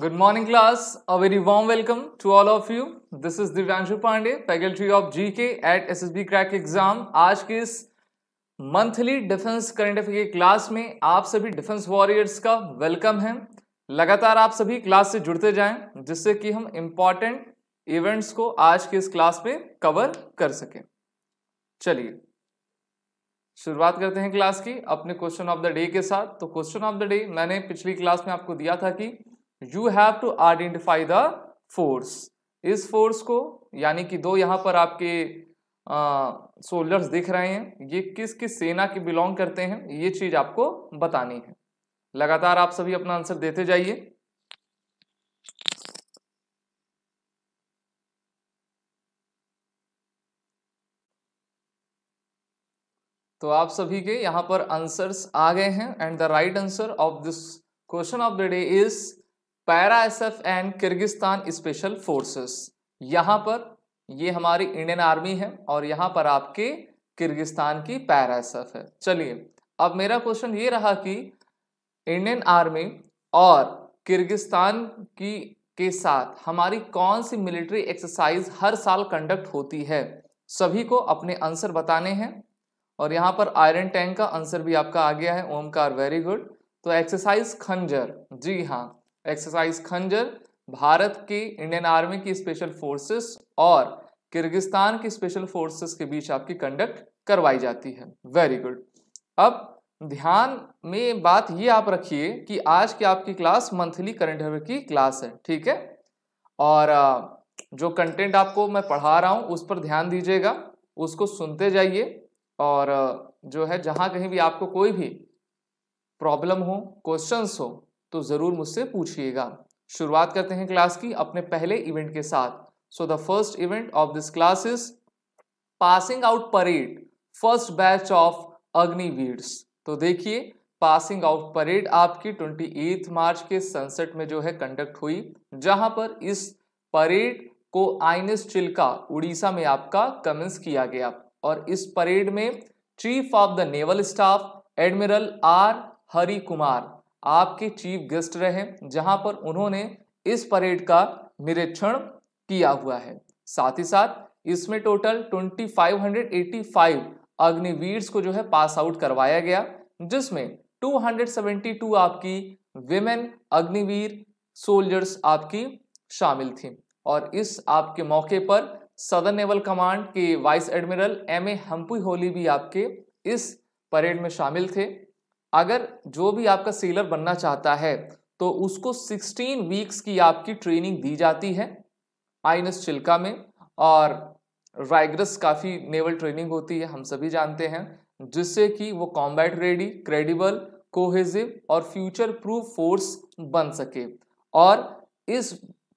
Good morning class. A very warm welcome to all of you. This is Divyanshu Pandey, faculty of GK at SSB Crack Exam. आज के इस monthly defence current affair class में आप सभी defence warriors का welcome है लगातार आप सभी क्लास से जुड़ते जाएं जिससे कि हम इम्पॉर्टेंट इवेंट्स को आज के इस क्लास में कवर कर सकें चलिए शुरुआत करते हैं क्लास की अपने क्वेश्चन ऑफ द डे के साथ तो क्वेश्चन ऑफ द डे मैंने पिछली क्लास में आपको दिया था कि you have to identify the force इस फोर्स को यानी कि दो यहाँ पर आपके सोल्जर्स दिख रहे हैं ये किस किस सेना के बिलोंग करते हैं ये चीज़ आपको बतानी है लगातार आप सभी अपना आंसर देते जाइए तो आप सभी के यहां पर आंसर्स आ गए हैं and the right answer of this question of the day is para S F and Kyrgyzstan special forces यहाँ पर ये हमारी इंडियन आर्मी है और यहाँ पर आपके किर्गिस्तान की पैरा एस एफ है चलिए अब मेरा क्वेश्चन ये रहा कि इंडियन आर्मी और किर्गिस्तान की के साथ हमारी कौन सी मिलिट्री एक्सरसाइज हर साल कंडक्ट होती है सभी को अपने आंसर बताने हैं और यहाँ पर आयरन टैंक का आंसर भी आपका आ गया है ओमकार वेरी गुड तो एक्सरसाइज खंजर जी हाँ एक्सरसाइज खंजर भारत की इंडियन आर्मी की स्पेशल फोर्सेस और किर्गिस्तान की स्पेशल फोर्सेस के बीच आपकी कंडक्ट करवाई जाती है वेरी गुड अब ध्यान में बात ये आप रखिए कि आज की आपकी क्लास मंथली करंट अफेयर की क्लास है ठीक है और जो कंटेंट आपको मैं पढ़ा रहा हूँ उस पर ध्यान दीजिएगा उसको सुनते जाइए और जो है जहाँ कहीं भी आपको कोई भी प्रॉब्लम हो क्वेश्चंस हो तो ज़रूर मुझसे पूछिएगा शुरुआत करते हैं क्लास की अपने पहले इवेंट के साथ so the first event of this class is passing out parade first batch of Agniveers तो देखिए पासिंग आउट परेड आपकी ट्वेंटी मार्च के सनसेट में जो है कंडक्ट हुई जहां पर इस परेड को आईनेस चिल्का उड़ीसा में आपका कमेंस किया गया और इस परेड में chief of the naval staff admiral R Hari Kumar आपके चीफ गेस्ट रहे जहां पर उन्होंने इस परेड का निरीक्षण किया हुआ है साथ ही साथ इसमें टोटल 2585 अग्निवीर्स को जो है पास आउट करवाया गया जिसमें 272 आपकी विमेन अग्निवीर सोल्जर्स आपकी शामिल थी और इस आपके मौके पर सदर नेवल कमांड के vice admiral M A Hampiholi भी आपके इस परेड में शामिल थे अगर जो भी आपका सेलर बनना चाहता है तो उसको 16 वीक्स की आपकी ट्रेनिंग दी जाती है आइनस चिल्का में और राइग्रस काफ़ी नेवल ट्रेनिंग होती है हम सभी जानते हैं जिससे कि वो कॉम्बैट रेडी क्रेडिबल कोहेजिव और फ्यूचर प्रूफ फोर्स बन सके और इस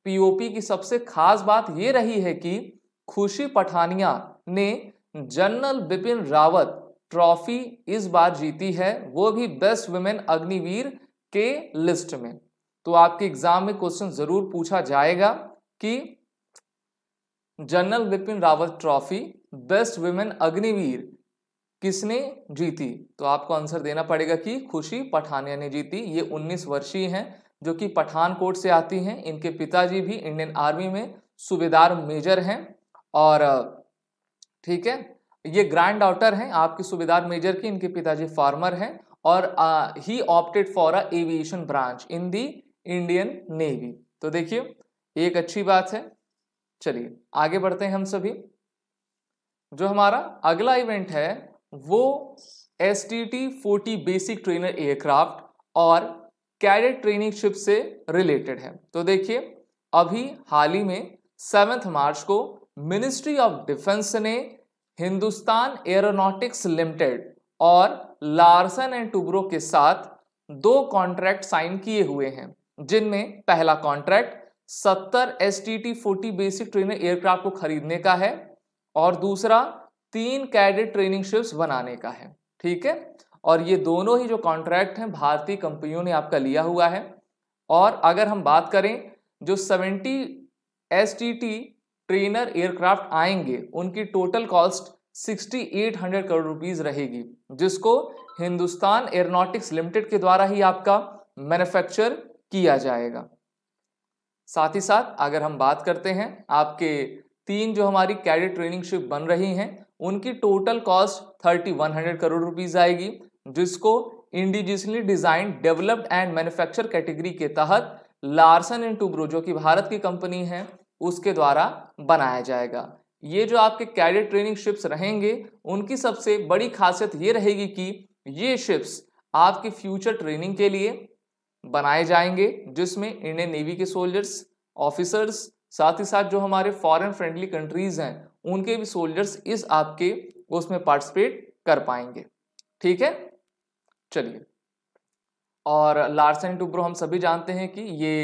पीओपी की सबसे खास बात ये रही है कि खुशी पठानिया ने जनरल बिपिन रावत ट्रॉफी इस बार जीती है वो भी बेस्ट वुमेन अग्निवीर के लिस्ट में तो आपके एग्जाम में क्वेश्चन जरूर पूछा जाएगा कि general Vipin Rawat trophy best women Agniveer किसने जीती तो आपको आंसर देना पड़ेगा कि खुशी पठानिया ने जीती ये 19 वर्षीय हैं जो कि पठानकोट से आती हैं इनके पिताजी भी इंडियन आर्मी में सूबेदार मेजर हैं और ठीक है ये ग्रैंड डॉटर हैं आपके सुबेदार मेजर के इनके पिताजी फार्मर हैं और he opted for a aviation branch in the Indian navy तो देखिए एक अच्छी बात है चलिए आगे बढ़ते हैं हम सभी जो हमारा अगला इवेंट है वो S T T forty basic trainer aircraft और कैडेट ट्रेनिंग शिप से रिलेटेड है तो देखिए अभी हाल ही में सेवेंथ मार्च को मिनिस्ट्री ऑफ डिफेंस ने हिंदुस्तान एरोनॉटिक्स लिमिटेड और लार्सन एंड टुब्रो के साथ दो कॉन्ट्रैक्ट साइन किए हुए हैं जिनमें पहला contract 70 S T T forty basic trainer aircraft को खरीदने का है और दूसरा तीन कैडेट ट्रेनिंग शिप्स बनाने का है ठीक है और ये दोनों ही जो कॉन्ट्रैक्ट हैं भारतीय कंपनियों ने आपका लिया हुआ है और अगर हम बात करें जो 70 S T T trainer aircraft आएंगे उनकी टोटल कॉस्ट 6800 करोड़ रुपीस रहेगी जिसको हिंदुस्तान एयरोनॉटिक्स लिमिटेड के द्वारा ही आपका मैन्युफैक्चर किया जाएगा साथ ही साथ अगर हम बात करते हैं आपके तीन जो हमारी कैडेट ट्रेनिंग शिप बन रही हैं उनकी total cost thirty one hundred crore rupees आएगी जिसको indigenously design developed and manufacture category के तहत लार्सन एंड टूब्रो जो कि भारत की कंपनी है उसके द्वारा बनाया जाएगा ये जो आपके कैडेट ट्रेनिंग शिप्स रहेंगे उनकी सबसे बड़ी खासियत ये रहेगी कि ये शिप्स आपकी फ्यूचर ट्रेनिंग के लिए बनाए जाएंगे जिसमें इंडियन नेवी के सोल्जर्स ऑफिसर्स साथ ही साथ जो हमारे फॉरेन फ्रेंडली कंट्रीज़ हैं उनके भी सोल्जर्स इस आपके उसमें पार्टिसिपेट कर पाएंगे ठीक है चलिए और लार्सन टूब्रो हम सभी जानते हैं कि ये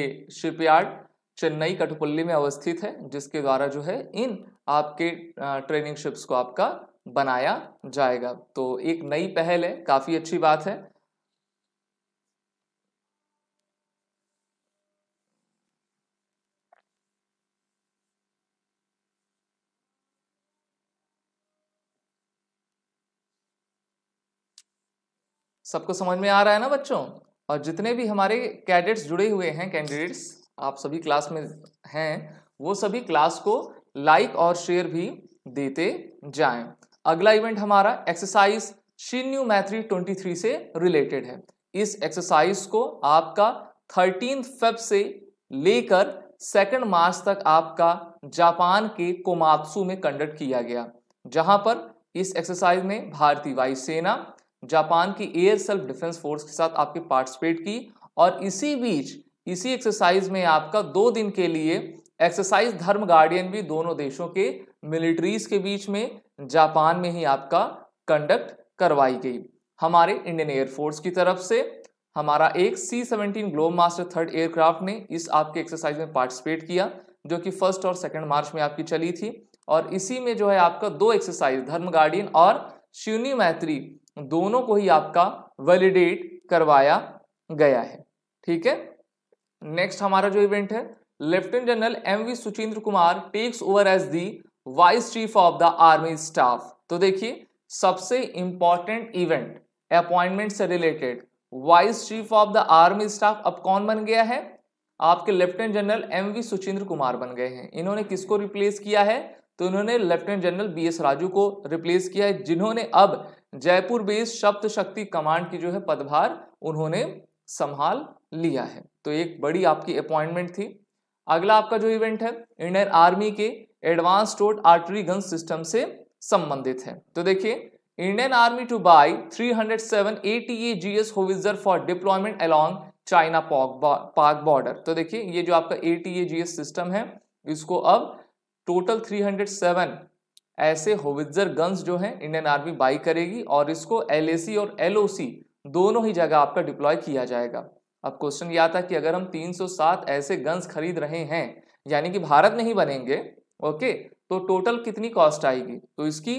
शिपयार्ड चेन्नई कठपुल्ली में अवस्थित है जिसके द्वारा जो है इन आपके ट्रेनिंग शिप्स को आपका बनाया जाएगा तो एक नई पहल है काफी अच्छी बात है सबको समझ में आ रहा है ना बच्चों और जितने भी हमारे कैडेट्स जुड़े हुए हैं कैंडिडेट्स आप सभी क्लास में हैं वो सभी क्लास को लाइक और शेयर भी देते जाएं अगला इवेंट हमारा exercise Shinyu Maitri twenty three से रिलेटेड है इस एक्सरसाइज को आपका थर्टीन फेब से लेकर सेकेंड मार्च तक आपका जापान के कोमात्सू में कंडक्ट किया गया जहां पर इस एक्सरसाइज में भारतीय वायुसेना जापान की एयर सेल्फ डिफेंस फोर्स के साथ आपके पार्टिसिपेट की और इसी बीच इसी एक्सरसाइज में आपका दो दिन के लिए एक्सरसाइज धर्म गार्डियन भी दोनों देशों के मिलिट्रीज के बीच में जापान में ही आपका कंडक्ट करवाई गई हमारे इंडियन एयरफोर्स की तरफ से हमारा एक C seventeen globe master third aircraft ने इस आपके एक्सरसाइज में पार्टिसिपेट किया जो कि फर्स्ट और सेकंड मार्च में आपकी चली थी और इसी में जो है आपका दो एक्सरसाइज धर्म गार्डियन और शिवनी मैत्री दोनों को ही आपका वैलिडेट करवाया गया है ठीक है नेक्स्ट हमारा जो इवेंट है lieutenant general M V Suchindra Kumar takes over as the vice chief of the army staff तो देखिए सबसे इंपॉर्टेंट इवेंट अपॉइंटमेंट से related vice chief of the army staff अब कौन बन गया है आपके lieutenant general M V Suchindra Kumar बन गए हैं इन्होंने किसको रिप्लेस किया है तो इन्होंने lieutenant general B S Raju को रिप्लेस किया है जिन्होंने अब जयपुर बेस्ड शब्द शक्ति कमांड की जो है पदभार उन्होंने संभाल लिया है तो एक बड़ी आपकी अपॉइंटमेंट थी अगला आपका जो इवेंट है इंडियन आर्मी के advance towed artillery gun system से संबंधित है तो देखिए Indian army to buy 307 hundred seven howitzer for deployment along China Pak border तो देखिए ये जो आपका एटीए जीएस सिस्टम है इसको अब टोटल 307 ऐसे होविजर गन्स जो हैं इंडियन आर्मी बाई करेगी और इसको एल और एलओसी दोनों ही जगह आपका डिप्लॉय किया जाएगा अब क्वेश्चन यह आता कि अगर हम 307 ऐसे गन्स खरीद रहे हैं यानी कि भारत में ही बनेंगे ओके तो टोटल कितनी कॉस्ट आएगी तो इसकी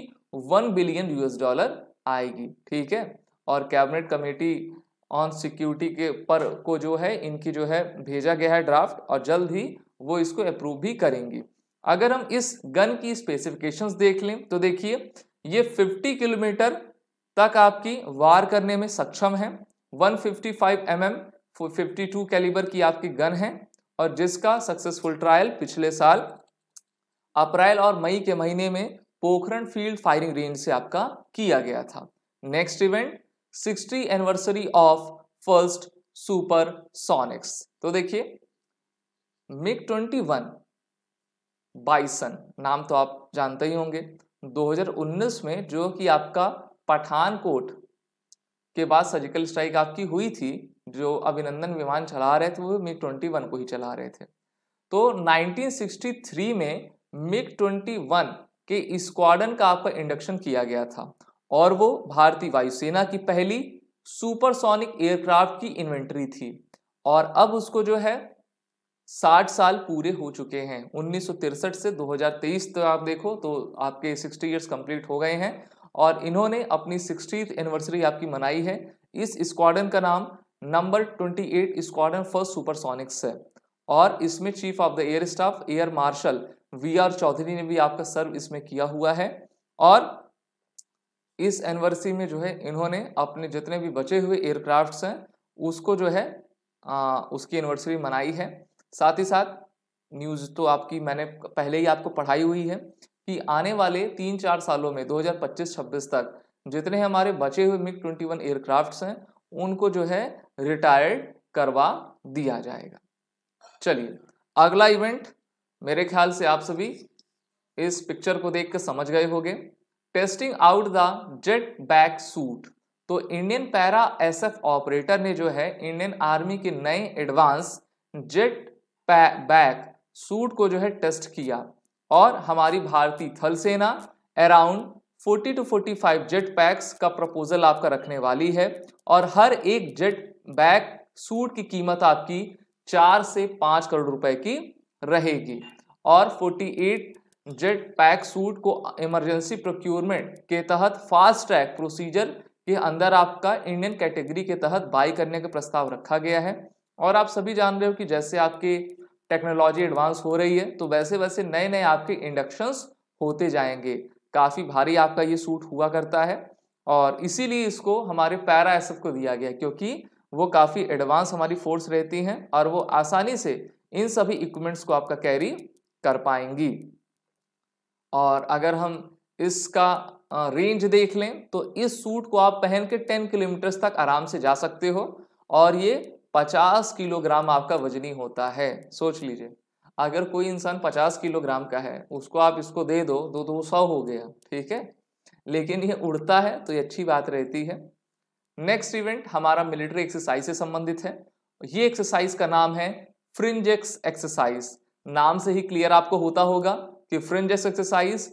वन बिलियन यूएस डॉलर आएगी ठीक है और कैबिनेट कमेटी ऑन सिक्योरिटी के पर को जो है इनकी जो है भेजा गया है ड्राफ्ट और जल्द ही वो इसको अप्रूव भी करेंगी अगर हम इस गन की स्पेसिफिकेशंस देख लें तो देखिए ये 50 किलोमीटर तक आपकी वार करने में सक्षम है 155 फिफ्टी mm, 52 कैलिबर की आपकी गन है और जिसका सक्सेसफुल ट्रायल पिछले साल अप्रैल और मई के महीने में पोखरण फील्ड फायरिंग रेंज से आपका किया गया था next event 60 anniversary of first supersonics तो देखिए मिक 21 बाइसन नाम तो आप जानते ही होंगे 2019 में जो कि आपका पठानकोट के बाद सर्जिकल स्ट्राइक आपकी हुई थी जो अभिनंदन विमान चला रहे थे वो मिग ट्वेंटी वन को ही चला रहे थे तो 1963 में मिग ट्वेंटी वन के स्क्वाडन का आपका इंडक्शन किया गया था और वो भारतीय वायुसेना की पहली सुपरसोनिक एयरक्राफ्ट की इन्वेंट्री थी और अब उसको जो है साठ साल पूरे हो चुके हैं उन्नीस से 2023 तो आप देखो तो आपके सिक्सटी ईयर्स कंप्लीट हो गए हैं और इन्होंने अपनी सिक्सटीथ एनिवर्सरी आपकी मनाई है इस स्क्वाडन का नाम number twenty eight squadron first supersonics है और इसमें chief of the air staff air marshal V R Chaudhari ने भी आपका सर्व इसमें किया हुआ है और इस एनिवर्सरी में जो है इन्होंने अपने जितने भी बचे हुए एयरक्राफ्ट हैं उसको जो है आ, उसकी एनिवर्सरी मनाई है साथ ही साथ न्यूज़ तो आपकी मैंने पहले ही आपको पढ़ाई हुई है कि आने वाले तीन चार सालों में 2025-26 तक जितने हमारे बचे हुए मिग 21 एयरक्राफ्ट्स हैं उनको जो है रिटायर्ड करवा दिया जाएगा चलिए अगला इवेंट मेरे ख्याल से आप सभी इस पिक्चर को देख कर समझ गए होंगे testing out the jet back suit तो इंडियन पैरा एसएफ ऑपरेटर ने जो है इंडियन आर्मी के नए एडवांस जेट बैक सूट को जो है टेस्ट किया और हमारी भारतीय थल सेना अराउंड 40 टू 45 जेट पैक्स का प्रपोजल आपका रखने वाली है और हर एक जेट बैग सूट की कीमत आपकी चार से पाँच करोड़ रुपए की रहेगी और 48 जेट पैक सूट को इमरजेंसी प्रोक्योरमेंट के तहत फास्ट ट्रैक प्रोसीजर के अंदर आपका इंडियन कैटेगरी के तहत बाई करने का प्रस्ताव रखा गया है और आप सभी जान रहे हो कि जैसे आपके टेक्नोलॉजी एडवांस हो रही है तो वैसे वैसे नए नए आपके इंडक्शंस होते जाएंगे काफ़ी भारी आपका ये सूट हुआ करता है और इसीलिए इसको हमारे पैरा एसएफ को दिया गया क्योंकि वो काफ़ी एडवांस हमारी फोर्स रहती हैं और वो आसानी से इन सभी इक्विपमेंट्स को आपका कैरी कर पाएंगी और अगर हम इसका रेंज देख लें तो इस सूट को आप पहन के टेन किलोमीटर्स तक आराम से जा सकते हो और ये 50 किलोग्राम आपका वजनी होता है सोच लीजिए अगर कोई इंसान 50 किलोग्राम का है उसको आप इसको दे दो तो दो सौ हो गया ठीक है लेकिन ये उड़ता है तो ये अच्छी बात रहती है नेक्स्ट इवेंट हमारा मिलिट्री एक्सरसाइज से संबंधित है ये एक्सरसाइज का नाम है फ्रिंजेक्स एक्सरसाइज नाम से ही क्लियर आपको होता होगा कि फ्रिंजेक्स एक्सरसाइज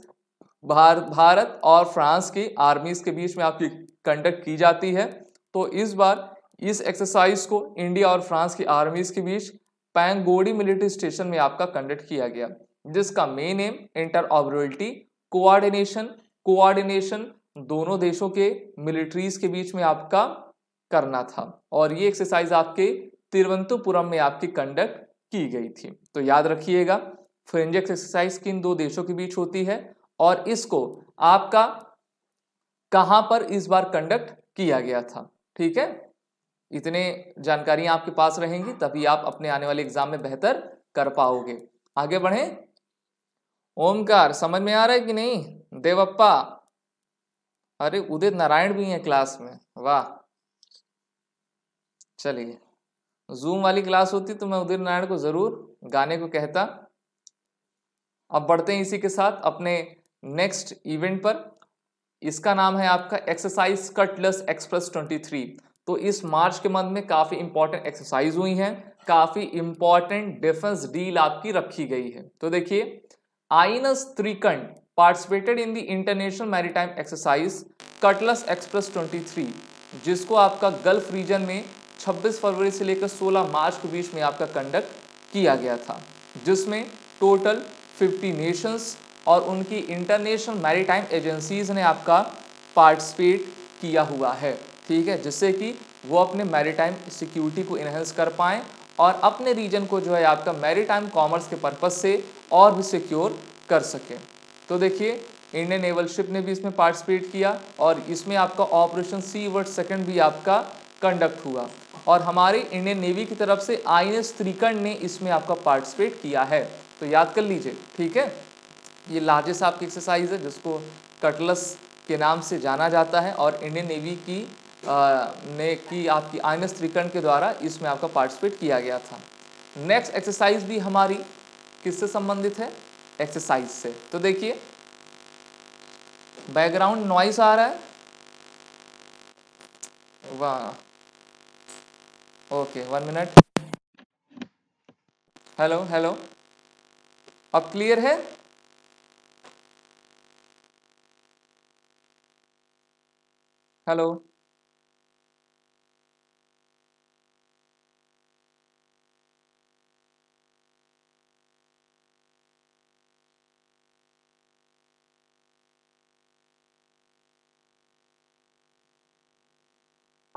भार, भारत और फ्रांस की आर्मीज के बीच में आपकी कंडक्ट की जाती है तो इस बार इस एक्सरसाइज को इंडिया और फ्रांस की आर्मीज के बीच पैंगोडी मिलिट्री स्टेशन में आपका कंडक्ट किया गया जिसका main aim interoperability coordination coordination दोनों देशों के मिलिट्रीज के बीच में आपका करना था और ये एक्सरसाइज आपके तिरुवंतपुरम में आपकी कंडक्ट की गई थी तो याद रखिएगा फ्रेंजेक्स एक्सरसाइज किन दो देशों के बीच होती है और इसको आपका कहां पर इस बार कंडक्ट किया गया था ठीक है इतने जानकारियां आपके पास रहेंगी तभी आप अपने आने वाले एग्जाम में बेहतर कर पाओगे आगे बढ़े ओमकार समझ में आ रहा है कि नहीं देवप्पा अरे उदित नारायण भी हैं क्लास में वाह चलिए जूम वाली क्लास होती तो मैं उदित नारायण को जरूर गाने को कहता अब बढ़ते हैं इसी के साथ अपने नेक्स्ट इवेंट पर इसका नाम है आपका exercise cutlass express twenty three तो इस मार्च के मंथ में काफ़ी इंपॉर्टेंट एक्सरसाइज हुई है काफ़ी इंपॉर्टेंट डिफेंस डील आपकी रखी गई है तो देखिए INS Trikand participated in the international maritime exercise cutlass express 23 जिसको आपका गल्फ रीजन में 26 फरवरी से लेकर 16 मार्च के बीच में आपका कंडक्ट किया गया था जिसमें टोटल 50 नेशंस और उनकी इंटरनेशनल मैरीटाइम एजेंसीज ने आपका पार्टिसिपेट किया हुआ है ठीक है जिससे कि वो अपने मैरीटाइम सिक्योरिटी को इन्हेंस कर पाएँ और अपने रीजन को जो है आपका मैरीटाइम कॉमर्स के पर्पज़ से और भी सिक्योर कर सकें तो देखिए इंडियन नेवल शिप ने भी इसमें पार्टिसिपेट किया और इसमें आपका ऑपरेशन सी वर्ड सेकेंड भी आपका कंडक्ट हुआ और हमारे इंडियन नेवी की तरफ से आई एन त्रिकंड ने इसमें आपका पार्टिसिपेट किया है तो याद कर लीजिए ठीक है ये लार्जेस्ट आपकी एक्सरसाइज है जिसको कटलस के नाम से जाना जाता है और इंडियन नेवी की ने की आपकी आयन त्रिकरण के द्वारा इसमें आपका पार्टिसिपेट किया गया था नेक्स्ट एक्सरसाइज भी हमारी किससे संबंधित है एक्सरसाइज से तो देखिए बैकग्राउंड नॉइस आ रहा है वाह okay one minute hello hello अब क्लियर है हेलो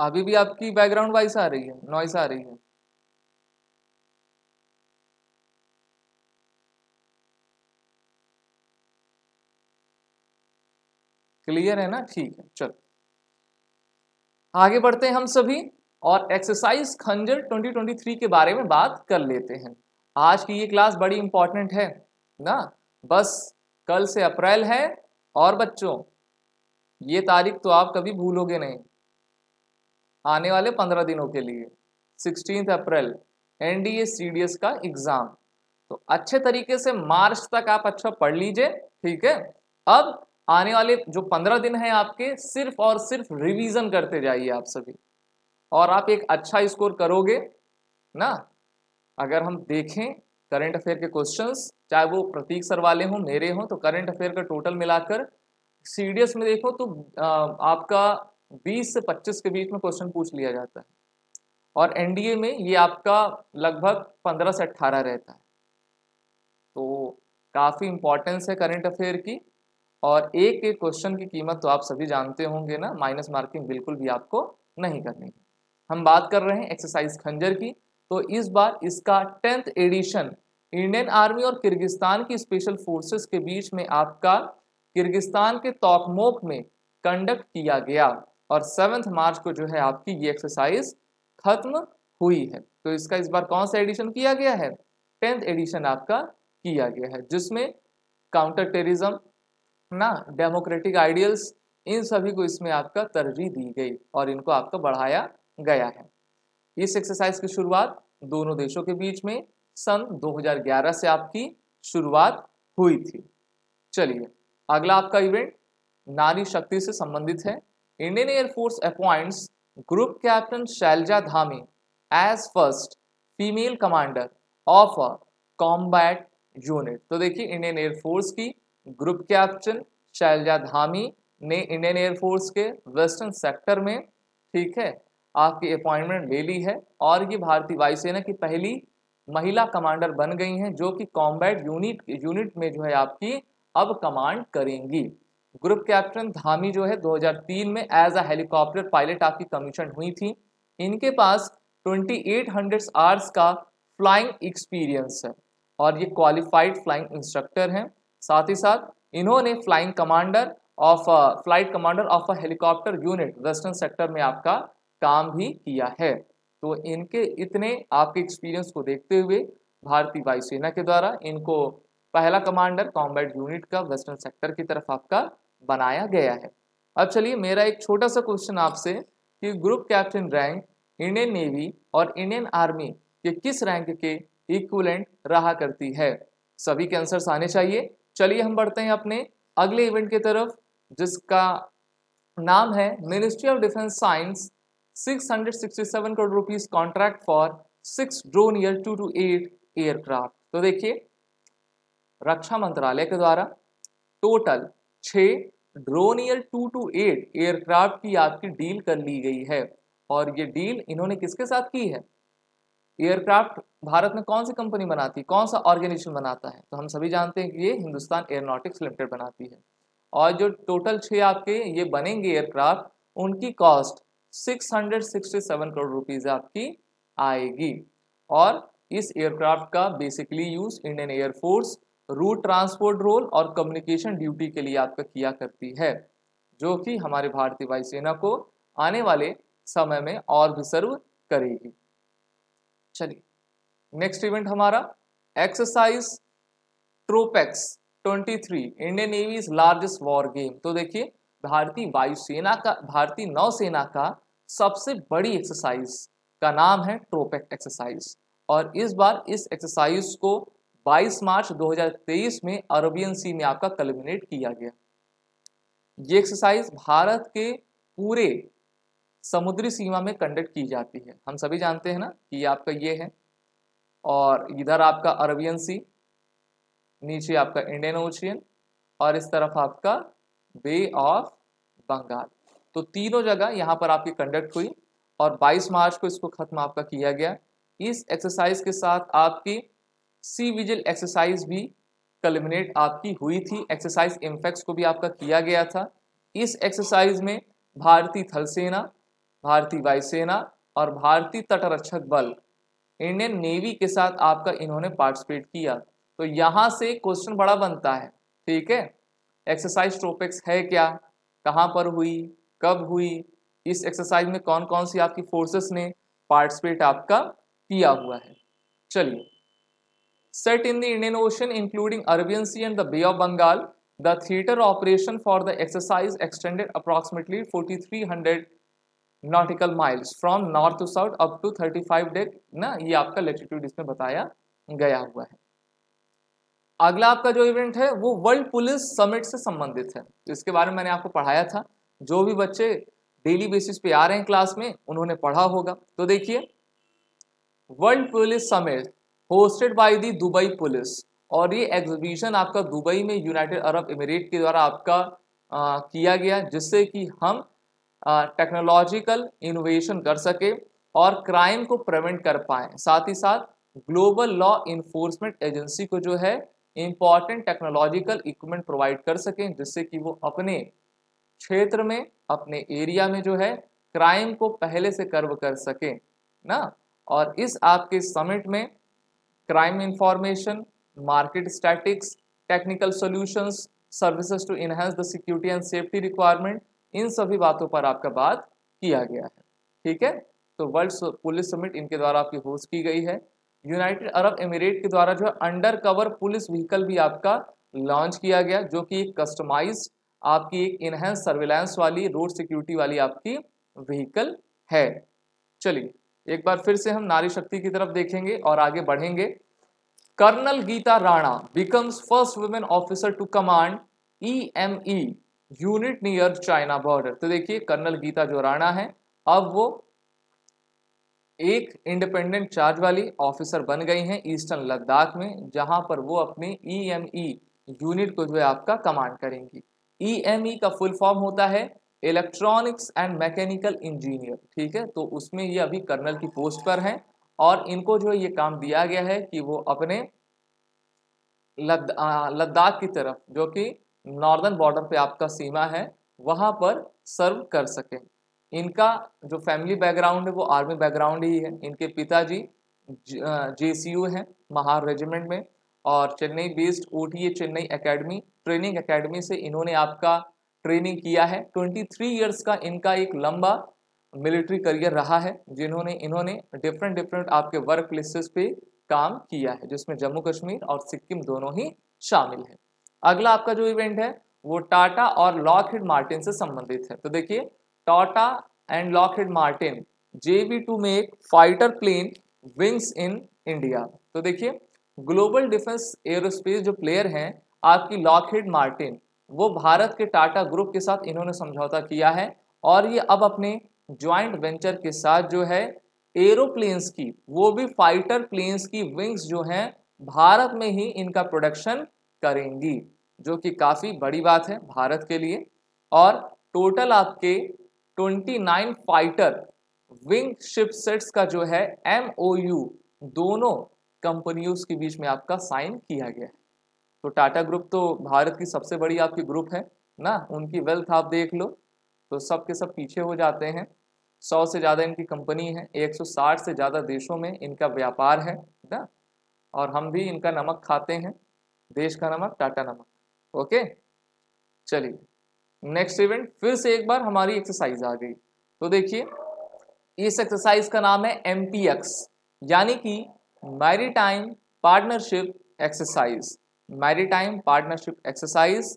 अभी भी आपकी बैकग्राउंड वॉइस आ रही है नॉइस आ रही है क्लियर है ना ठीक है चलो आगे बढ़ते हैं हम सभी और एक्सरसाइज खंजर 2023 के बारे में बात कर लेते हैं आज की ये क्लास बड़ी इंपॉर्टेंट है ना बस कल से अप्रैल है और बच्चों ये तारीख तो आप कभी भूलोगे नहीं आने वाले पंद्रह दिनों के लिए sixteen April N D S का एग्जाम तो अच्छे तरीके से मार्च तक आप अच्छा पढ़ लीजिए ठीक है अब आने वाले जो पंद्रह दिन हैं आपके सिर्फ और सिर्फ रिवीजन करते जाइए आप सभी और आप एक अच्छा स्कोर करोगे ना अगर हम देखें करंट अफेयर के क्वेश्चंस चाहे वो प्रतीक सर वाले हों मेरे हों तो करंट अफेयर का टोटल मिलाकर सीडीएस में देखो तो आपका 20 से 25 के बीच में क्वेश्चन पूछ लिया जाता है और एनडीए में ये आपका लगभग 15 से 18 रहता है तो काफ़ी इंपॉर्टेंस है करंट अफेयर की और एक एक क्वेश्चन की कीमत तो आप सभी जानते होंगे ना माइनस मार्किंग बिल्कुल भी आपको नहीं करनी है हम बात कर रहे हैं एक्सरसाइज खंजर की तो इस बार इसका टेंथ एडिशन इंडियन आर्मी और किर्गिस्तान की स्पेशल फोर्सेस के बीच में आपका किर्गिस्तान के तोकमोक में कंडक्ट किया गया और सेवन्थ मार्च को जो है आपकी ये एक्सरसाइज खत्म हुई है तो इसका इस बार कौन सा एडिशन किया गया है टेंथ एडिशन आपका किया गया है जिसमें काउंटर टेररिज्म ना डेमोक्रेटिक आइडियल्स इन सभी को इसमें आपका तरजीह दी गई और इनको आपका बढ़ाया गया है इस एक्सरसाइज की शुरुआत दोनों देशों के बीच में सन 2011 से आपकी शुरुआत हुई थी चलिए अगला आपका इवेंट नारी शक्ति से संबंधित है Indian air force appoints group captain Shaliza Dhami as first female commander of a combat unit तो देखिए इंडियन एयरफोर्स की ग्रुप कैप्टन शैलजा धामी ने इंडियन एयरफोर्स के वेस्टर्न सेक्टर में ठीक है आपकी अपॉइंटमेंट ले ली है और ये भारतीय वायुसेना की पहली महिला कमांडर बन गई हैं जो कि कॉम्बैट यूनिट यूनिट में जो है आपकी अब कमांड करेंगी ग्रुप कैप्टन धामी जो है 2003 में एज अ हेलीकॉप्टर पायलट आपकी कमीशन हुई थी इनके पास 2800 आवर्स का फ्लाइंग एक्सपीरियंस है और ये क्वालिफाइड फ्लाइंग इंस्ट्रक्टर हैं साथ ही साथ इन्होंने flying commander of flight commander of a helicopter unit western sector में आपका काम भी किया है तो इनके इतने आपके एक्सपीरियंस को देखते हुए भारतीय वायुसेना के द्वारा इनको पहला कमांडर कॉम्बैट यूनिट का वेस्टर्न सेक्टर की तरफ आपका बनाया गया है अब चलिए मेरा एक छोटा सा क्वेश्चन आपसे कि group captain rank Indian navy और इंडियन आर्मी के किस रैंक के इक्वलेंट रहा करती है सभी के आंसर्स आने चाहिए चलिए हम बढ़ते हैं अपने अगले इवेंट की तरफ जिसका नाम है ministry of defence signs 667 crore rupees contract for six Dornier two two eight aircraft तो देखिए रक्षा मंत्रालय के द्वारा टोटल छः टू 228 एयरक्राफ्ट की आपकी डील कर ली गई है और ये डील इन्होंने किसके साथ की है एयरक्राफ्ट भारत में कौन सी कंपनी बनाती है कौन सा ऑर्गेनाइजेशन बनाता है तो हम सभी जानते हैं कि ये हिंदुस्तान एयरोनॉटिक्स लिमिटेड बनाती है और जो टोटल छः आपके ये बनेंगे एयरक्राफ्ट उनकी कॉस्ट 667 करोड़ रुपीज़ आपकी आएगी और इस एयरक्राफ्ट का basically use Indian Air Force route transport role और कम्युनिकेशन ड्यूटी के लिए आपका किया करती है जो कि हमारे भारतीय वायुसेना को आने वाले समय में और भी सर्व करेगी चलिए नेक्स्ट इवेंट हमारा exercise TROPEX 23 Indian Navy is largest war game तो देखिए भारतीय वायुसेना का भारतीय नौसेना का सबसे बड़ी एक्सरसाइज का नाम है ट्रोपेक एक्सरसाइज और इस बार इस एक्सरसाइज को 22 मार्च 2023 में अरबियन सी में आपका कलमिनेट किया गया ये एक्सरसाइज भारत के पूरे समुद्री सीमा में कंडक्ट की जाती है हम सभी जानते हैं ना कि आपका ये है और इधर आपका अरबियन सी नीचे आपका इंडियन ओशियन और इस तरफ आपका बे ऑफ बंगाल तो तीनों जगह यहाँ पर आपकी कंडक्ट हुई और 22 मार्च को इसको खत्म आपका किया गया इस एक्सरसाइज के साथ आपकी सी विजिल एक्सरसाइज भी कलमिनेट आपकी हुई थी एक्सरसाइज इम्फेक्स को भी आपका किया गया था इस एक्सरसाइज में भारतीय थल सेना भारतीय वायुसेना और भारतीय तटरक्षक बल इंडियन नेवी के साथ आपका इन्होंने पार्टिसिपेट किया तो यहाँ से क्वेश्चन बड़ा बनता है ठीक है एक्सरसाइज ट्रोपिक्स है क्या कहाँ पर हुई कब हुई इस एक्सरसाइज में कौन कौन सी आपकी फोर्सेस ने पार्टिसिपेट आपका किया हुआ है चलिए set in the Indian Ocean including Arabian Sea and the Bay of Bengal. The theater operation for the exercise extended approximately 4300 nautical miles from north to south up to 35 deck na ye aapka latitude isme bataya gaya hua hai अगला आपका जो event है वो world police summit से संबंधित है इसके बारे में मैंने आपको पढ़ाया था जो भी बच्चे डेली बेसिस पे आ रहे हैं क्लास में उन्होंने पढ़ा होगा तो देखिए world police summit hosted by the Dubai police और ये एग्जीबिशन आपका दुबई में यूनाइटेड अरब इमिरेट के द्वारा आपका आ, किया गया जिससे कि हम टेक्नोलॉजिकल इनोवेशन कर सके और क्राइम को प्रिवेंट कर पाए साथ ही साथ ग्लोबल लॉ इन्फोर्समेंट एजेंसी को जो है इम्पॉर्टेंट टेक्नोलॉजिकल इक्विपमेंट प्रोवाइड कर सकें जिससे कि वो अपने क्षेत्र में अपने एरिया में जो है क्राइम को पहले से कर्व कर सकें ना और इस आपके समिट में crime information market statistics technical solutions, services to enhance the security and safety requirement इन सभी बातों पर आपका बात किया गया है ठीक है तो वर्ल्ड पुलिस समिट इनके द्वारा आपकी होस्ट की गई है यूनाइटेड अरब एमिरेट के द्वारा जो है अंडर कवर पुलिस व्हीकल भी आपका लॉन्च किया गया जो कि एक कस्टमाइज आपकी एक इनहेंस सर्विलांस वाली रोड सिक्योरिटी वाली आपकी व्हीकल है चलिए एक बार फिर से हम नारी शक्ति की तरफ देखेंगे और आगे बढ़ेंगे colonel Geeta Rana becomes first women officer to command E M E unit near China border तो देखिए कर्नल गीता जो राणा है अब वो एक इंडिपेंडेंट चार्ज वाली ऑफिसर बन गई हैं ईस्टर्न लद्दाख में जहां पर वो अपनी ई एम ई यूनिट को जो है आपका कमांड करेंगी ई एम ई का फुल फॉर्म होता है इलेक्ट्रॉनिक्स एंड मैकेनिकल इंजीनियर ठीक है तो उसमें ये अभी कर्नल की पोस्ट पर हैं और इनको जो ये काम दिया गया है कि वो अपने लद्दाख की तरफ जो कि नॉर्दर्न बॉर्डर पे आपका सीमा है वहाँ पर सर्व कर सकें इनका जो फैमिली बैकग्राउंड है वो आर्मी बैकग्राउंड ही है इनके पिताजी जे सी यू हैं महार रेजिमेंट में और Chennai based O Chennai academy training academy से इन्होंने आपका ट्रेनिंग किया है 23 इयर्स का इनका एक लंबा मिलिट्री करियर रहा है जिन्होंने इन्होंने डिफरेंट डिफरेंट आपके वर्क प्लेसेस पे काम किया है जिसमें जम्मू कश्मीर और सिक्किम दोनों ही शामिल है अगला आपका जो इवेंट है वो टाटा और लॉकहिड मार्टिन से संबंधित है तो देखिए Tata and Lockheed Martin J V to एक fighter plane wings in India तो देखिए ग्लोबल डिफेंस एयरोस्पेस जो प्लेयर हैं आपकी लॉकहिड मार्टिन वो भारत के टाटा ग्रुप के साथ इन्होंने समझौता किया है और ये अब अपने ज्वाइंट वेंचर के साथ जो है एरोप्लेन्स की वो भी फाइटर प्लेन्स की विंग्स जो हैं भारत में ही इनका प्रोडक्शन करेंगी जो कि काफ़ी बड़ी बात है भारत के लिए और टोटल आपके 29 फाइटर विंग शिप सेट्स का जो है एम दोनों कंपनियों के बीच में आपका साइन किया गया है तो टाटा ग्रुप तो भारत की सबसे बड़ी आपकी ग्रुप है ना उनकी वेल्थ आप देख लो तो सब के सब पीछे हो जाते हैं सौ से ज़्यादा इनकी कंपनी है एक सौ साठ से ज़्यादा देशों में इनका व्यापार है ना और हम भी इनका नमक खाते हैं देश का नमक टाटा नमक ओके चलिए नेक्स्ट इवेंट फिर से एक बार हमारी एक्सरसाइज आ गई तो देखिए इस एक्सरसाइज का नाम है एम यानी कि maritime partnership exercise maritime partnership exercise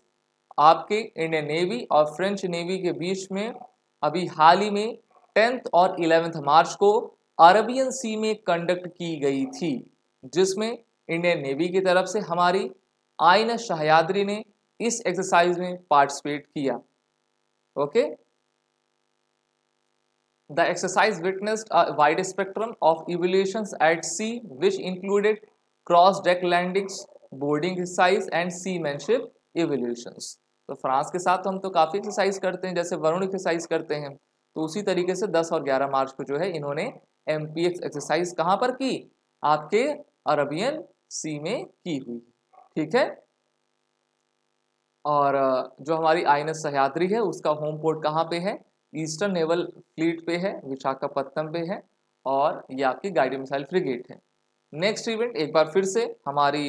आपके इंडियन नेवी और फ्रेंच नेवी के बीच में अभी हाल ही में टेंथ और इलेवेंथ मार्च को अरबियन सी में कंडक्ट की गई थी जिसमें इंडियन नेवी की तरफ से हमारी आयन शहयाद्री ने इस एक्सरसाइज में पार्टिसिपेट किया okay the exercise witnessed a wide spectrum of evaluations at sea, which included cross deck boarding exercise and seamanship evolutions तो फ्रांस के साथ हम तो काफ़ी एक्सरसाइज करते हैं जैसे वरुण एक्सरसाइज करते हैं तो उसी तरीके से 10 और 11 मार्च को जो है इन्होंने एम पी एक्स एक्सरसाइज कहाँ पर की आपके अरबियन सी में की हुई ठीक है और जो हमारी आई एन सह्याद्री है उसका होम पोर्ट कहाँ पे है ईस्टर्न नेवल फ्लीट पे है विशाखापत्तनम पे है और ये आपकी गाइडेड मिसाइल फ्रिगेट है नेक्स्ट इवेंट एक बार फिर से हमारी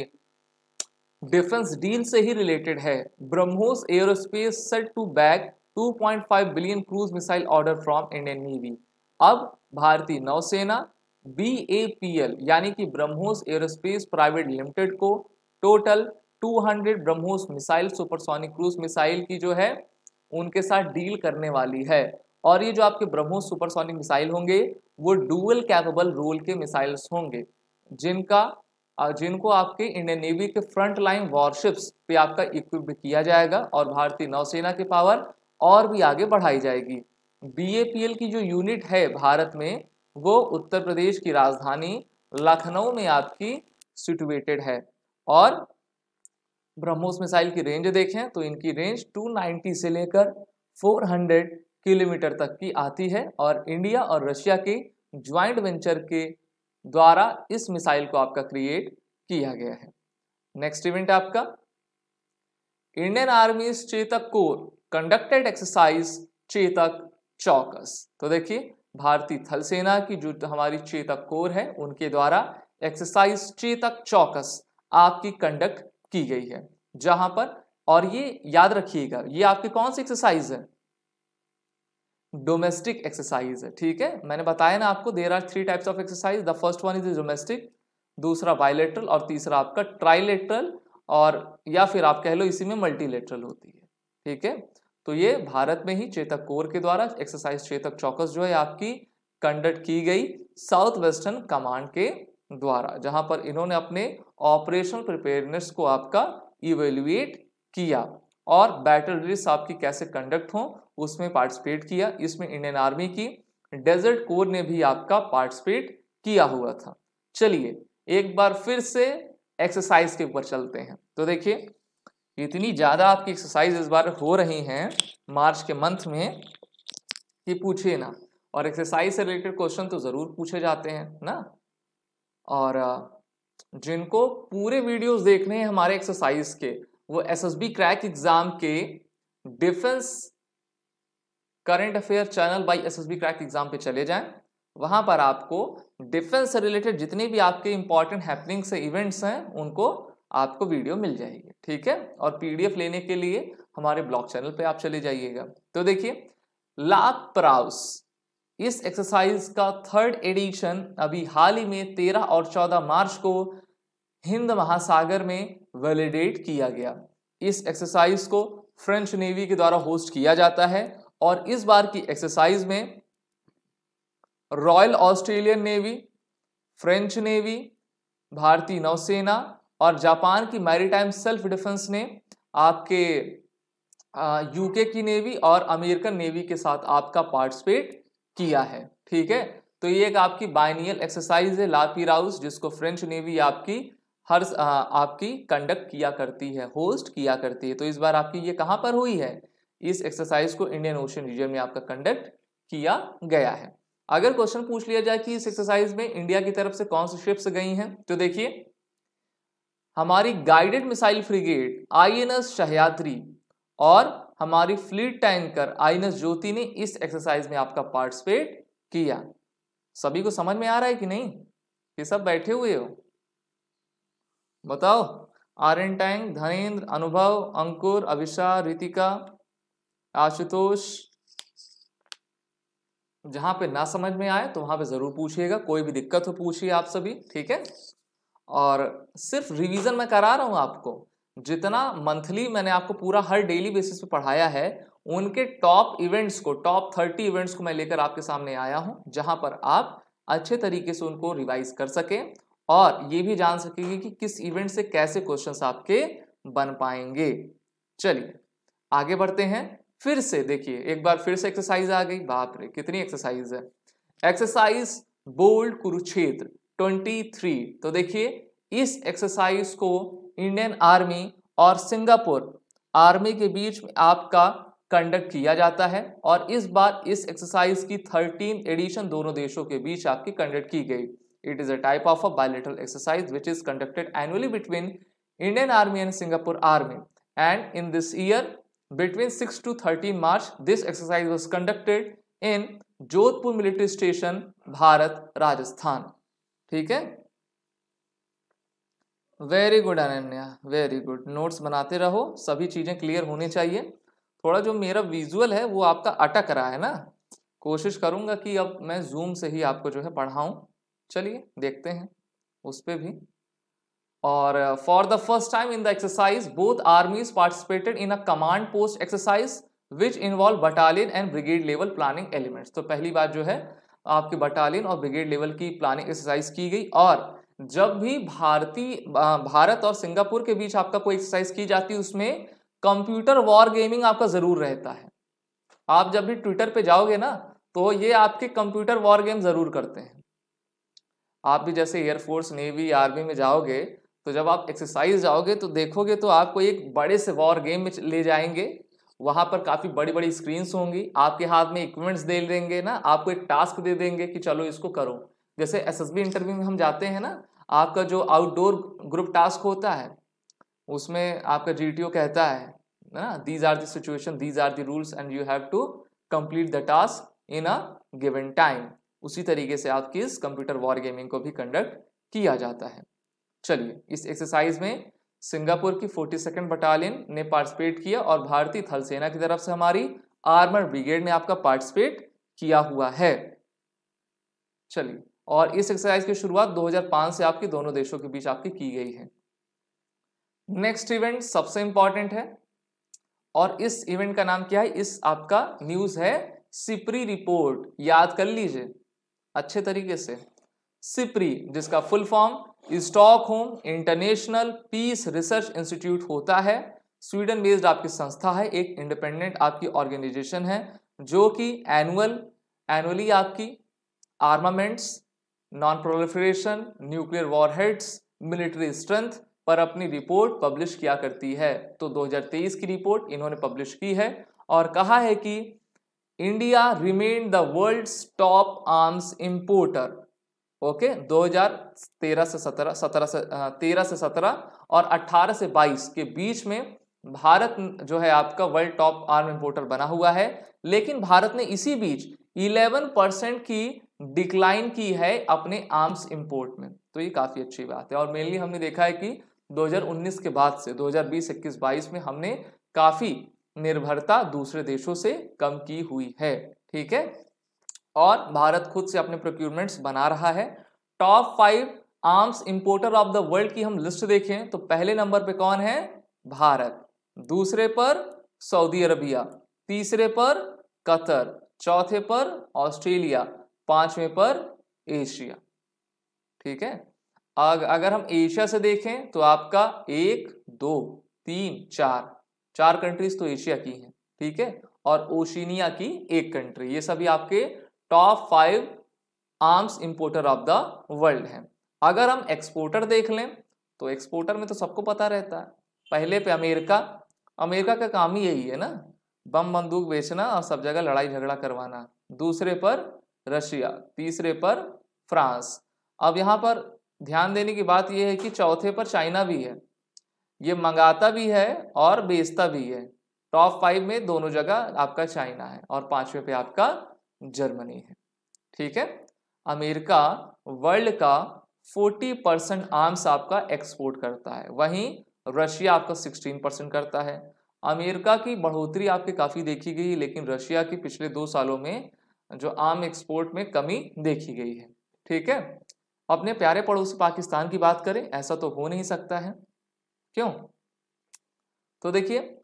डिफेंस डील से ही रिलेटेड है BrahMos aerospace set to bag 2.5 billion cruise missile order from Indian Navy अब भारतीय नौसेना बी यानी कि ब्रह्मोस एयरोस्पेस प्राइवेट लिमिटेड को total 200 BrahMos missile supersonic cruise missile की जो है उनके साथ डील करने वाली है और ये जो आपके ब्रह्मोस सुपरसोनिक मिसाइल होंगे वो डुअल कैपेबल रोल के मिसाइल्स होंगे जिनका जिनको आपके इंडियन नेवी के फ्रंट लाइन वॉरशिप्स पे आपका इक्विप किया जाएगा और भारतीय नौसेना की पावर और भी आगे बढ़ाई जाएगी बीएपीएल की जो यूनिट है भारत में वो उत्तर प्रदेश की राजधानी लखनऊ में आपकी सिटुएटेड है और ब्रह्मोस मिसाइल की रेंज देखें तो इनकी रेंज 290 से लेकर 400 किलोमीटर तक की आती है और इंडिया और रशिया के ज्वाइंट वेंचर के द्वारा इस मिसाइल को आपका क्रिएट किया गया है नेक्स्ट इवेंट आपका Indian Army Chetak corps conducted exercise Chetak Chaukas तो देखिए भारतीय थल सेना की जो हमारी चेतक कोर है उनके द्वारा एक्सरसाइज चेतक चौकस आपकी कंडक्ट की गई है जहां पर और ये याद रखिएगा ये आपकी कौन सी एक्सरसाइज है डोमेस्टिक एक्सरसाइज है ठीक है मैंने बताया ना आपको there are three types of exercise the first one is is domestic दूसरा बायोलेट्रल और तीसरा आपका ट्राइलेट्रल और या फिर आप कह लो इसी में मल्टीलेट्रल होती है ठीक है तो ये भारत में ही चेतक कोर के द्वारा एक्सरसाइज चेतक चौकस जो है आपकी कंडक्ट की गई साउथ वेस्टर्न कमांड के द्वारा जहां पर इन्होंने अपने ऑपरेशनल प्रिपेयरनेस को आपका इवेल्युएट किया और बैटल ड्रिल्स आपकी कैसे कंडक्ट हों उसमें पार्टिसिपेट किया इसमें इंडियन आर्मी की डेजर्ट कोर ने भी आपका पार्टिसिपेट किया हुआ था चलिए एक बार फिर से एक्सरसाइज के ऊपर चलते हैं तो देखिए इतनी ज़्यादा आपकी एक्सरसाइज इस बार हो रही हैं मार्च के मंथ में कि पूछिए ना और एक्सरसाइज से रिलेटेड क्वेश्चन तो ज़रूर पूछे जाते हैं ना और जिनको पूरे वीडियोस देखने हैं हमारे एक्सरसाइज के वो एसएसबी क्रैक एग्ज़ाम के defence current affair channel by S S crack exam पे चले जाएं वहां पर आपको डिफेंस से रिलेटेड जितने भी आपके इंपॉर्टेंट हैपनिंग्स से इवेंट्स हैं उनको आपको वीडियो मिल जाएगी ठीक है और पीडीएफ लेने के लिए हमारे ब्लॉग चैनल पे आप चले जाइएगा तो देखिए लाक प्राउस इस एक्सरसाइज का थर्ड एडिशन अभी हाल ही में तेरह और चौदह मार्च को हिंद महासागर में वैलिडेट किया गया इस एक्सरसाइज को फ्रेंच नेवी के द्वारा होस्ट किया जाता है और इस बार की एक्सरसाइज में Royal Australian Navy French Navy भारतीय नौसेना और जापान की मैरीटाइम सेल्फ डिफेंस ने आपके यूके की नेवी और अमेरिकन नेवी के साथ आपका पार्टिसिपेट किया है ठीक है तो ये एक आपकी बाइनियल एक्सरसाइज है लापी राउस जिसको फ्रेंच नेवी आपकी हर आ, आपकी कंडक्ट किया करती है होस्ट किया करती है तो इस बार आपकी ये कहाँ पर हुई है इस एक्सरसाइज को इंडियन ओशन रीजन में आपका कंडक्ट किया गया है अगर क्वेश्चन पूछ लिया जाए कि इस एक्सरसाइज में इंडिया की तरफ से कौन सी शिप्स गई हैं तो देखिए हमारी guided missile frigate INS Sahyadri और हमारी फ्लीट टैंकर आईएनएस ज्योति ने इस एक्सरसाइज में आपका पार्टिसिपेट किया सभी को समझ में आ रहा है कि नहीं ये सब बैठे हुए हो बताओ आर्यन टैंक धनेन्द्र अनुभव अंकुर अभिषा रितिका आशुतोष जहां पे ना समझ में आए तो वहां पे जरूर पूछिएगा कोई भी दिक्कत हो पूछिए आप सभी ठीक है और सिर्फ रिवीजन मैं करा रहा हूं आपको जितना मंथली मैंने आपको पूरा हर डेली बेसिस पे पढ़ाया है उनके टॉप इवेंट्स को टॉप थर्टी इवेंट्स को मैं लेकर आपके सामने आया हूं जहां पर आप अच्छे तरीके से उनको रिवाइज कर सकें और ये भी जान सकेंगे कि किस इवेंट से कैसे क्वेश्चंस आपके बन पाएंगे चलिए आगे बढ़ते हैं फिर से देखिए एक बार फिर से एक्सरसाइज आ गई बाप रे कितनी एक्सरसाइज है एक्सरसाइज बोल्ड कुरुक्षेत्र 23 तो देखिए इस एक्सरसाइज को इंडियन आर्मी और सिंगापुर आर्मी के बीच में आपका कंडक्ट किया जाता है और इस बार इस एक्सरसाइज की 13 एडिशन दोनों देशों के बीच आपकी कंडक्ट की गई it is a type of a bilateral exercise which is conducted annually between Indian Army and Singapore Army and in this year Between 6 to 13 March, this exercise was conducted in Jodhpur military station Bharat Rajasthan ठीक है very good Ananya very good notes बनाते रहो सभी चीज़ें clear होनी चाहिए थोड़ा जो मेरा विजुअल है वो आपका अटक रहा है ना कोशिश करूँगा कि अब मैं जूम से ही आपको जो है पढ़ाऊँ चलिए देखते हैं उस पर भी और for the first time in the exercise both armies participated in a command post exercise which involve battalion and brigade level planning elements तो पहली बार जो है आपके बटालियन और ब्रिगेड लेवल की प्लानिंग एक्सरसाइज की गई और जब भी भारतीय uh, भारत और सिंगापुर के बीच आपका कोई एक्सरसाइज की जाती है उसमें कंप्यूटर वॉर गेमिंग आपका ज़रूर रहता है आप जब भी ट्विटर पे जाओगे ना तो ये आपके कंप्यूटर वॉर गेम ज़रूर करते हैं आप भी जैसे एयरफोर्स नेवी आर्मी में जाओगे तो जब आप एक्सरसाइज जाओगे तो देखोगे तो आपको एक बड़े से वॉर गेम में ले जाएंगे वहाँ पर काफ़ी बड़ी बड़ी स्क्रीन्स होंगी आपके हाथ में इक्विपमेंट्स दे देंगे ना आपको एक टास्क दे देंगे कि चलो इसको करो जैसे एस एस इंटरव्यू में हम जाते हैं ना आपका जो आउटडोर ग्रुप टास्क होता है उसमें आपका जी कहता है ना these are situation these are the rules and you have to complete the task in a given time उसी तरीके से आपकी इस कंप्यूटर वॉर गेमिंग को भी कंडक्ट किया जाता है चलिए इस एक्सरसाइज में सिंगापुर की फोर्टी सेकेंड बटालियन ने पार्टिसिपेट किया और भारतीय थल सेना की तरफ से हमारी आर्मर ब्रिगेड ने आपका पार्टिसिपेट किया हुआ है चलिए और इस एक्सरसाइज की शुरुआत 2005 से आपकी दोनों देशों के बीच आपकी की गई है नेक्स्ट इवेंट सबसे इंपॉर्टेंट है और इस इवेंट का नाम क्या है इस आपका न्यूज है सिपरी रिपोर्ट याद कर लीजिए अच्छे तरीके से सिपरी जिसका full form Stockholm International Peace Research Institute होता है स्वीडन बेस्ड आपकी संस्था है एक इंडिपेंडेंट आपकी ऑर्गेनाइजेशन है जो कि एनुअल एनुअली आपकी armaments non proliferation nuclear warheads military strength पर अपनी रिपोर्ट पब्लिश किया करती है तो 2023 की रिपोर्ट इन्होंने पब्लिश की है और कहा है कि India remain the world top arms importer okay 2013 से 17 17 से तेरह से 17 और 18 से 22 के बीच में भारत जो है आपका वर्ल्ड टॉप आर्म इम्पोर्टर बना हुआ है लेकिन भारत ने इसी बीच 11 परसेंट की डिक्लाइन की है अपने आर्म्स इंपोर्ट में तो ये काफ़ी अच्छी बात है और मेनली हमने देखा है कि 2019 के बाद से 2020 21 22 में हमने काफ़ी निर्भरता दूसरे देशों से कम की हुई है ठीक है और भारत खुद से अपने प्रोक्यूरमेंट्स बना रहा है top five arms importer of the world की हम लिस्ट देखें तो पहले नंबर पे कौन है भारत दूसरे पर सऊदी अरबिया तीसरे पर कतर चौथे पर ऑस्ट्रेलिया पांचवें पर एशिया ठीक है अग, अगर हम एशिया से देखें तो आपका एक दो तीन चार चार कंट्रीज तो एशिया की हैं ठीक है और ओशिनिया की एक कंट्री ये सभी आपके top five arms importer of the world हैं अगर हम एक्सपोर्टर देख लें तो एक्सपोर्टर में तो सबको पता रहता है पहले पे अमेरिका अमेरिका का काम ही यही है ना बम बंदूक बेचना और सब जगह लड़ाई झगड़ा करवाना दूसरे पर रशिया तीसरे पर फ्रांस अब यहाँ पर ध्यान देने की बात यह है कि चौथे पर चाइना भी है ये मंगाता भी है और बेचता भी है टॉप फाइव में दोनों जगह आपका चाइना है और पांचवें पे आपका जर्मनी है ठीक है अमेरिका वर्ल्ड का 40 परसेंट आर्म्स आपका एक्सपोर्ट करता है वहीं रशिया आपका 16 परसेंट करता है अमेरिका की बढ़ोतरी आपकी काफ़ी देखी गई लेकिन रशिया की पिछले दो सालों में जो आम एक्सपोर्ट में कमी देखी गई है ठीक है अपने प्यारे पड़ोसी पाकिस्तान की बात करें ऐसा तो हो नहीं सकता है क्यों तो देखिए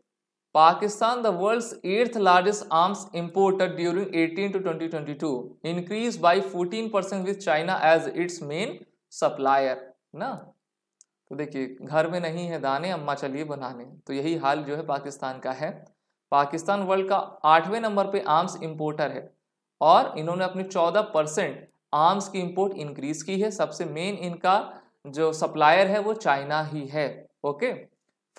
Pakistan the world's eighth largest arms importer during 18 to 2022, increased by 14% with China as its main supplier. ना तो देखिए घर में नहीं है दाने अम्मा चलिए बनाने तो यही हाल जो है पाकिस्तान का है पाकिस्तान वर्ल्ड का आठवें नंबर पे आर्म्स इंपोर्टर है और इन्होंने अपने 14 परसेंट आर्म्स की इंपोर्ट इंक्रीज की है सबसे मेन इनका जो सप्लायर है वो चाइना ही है ओके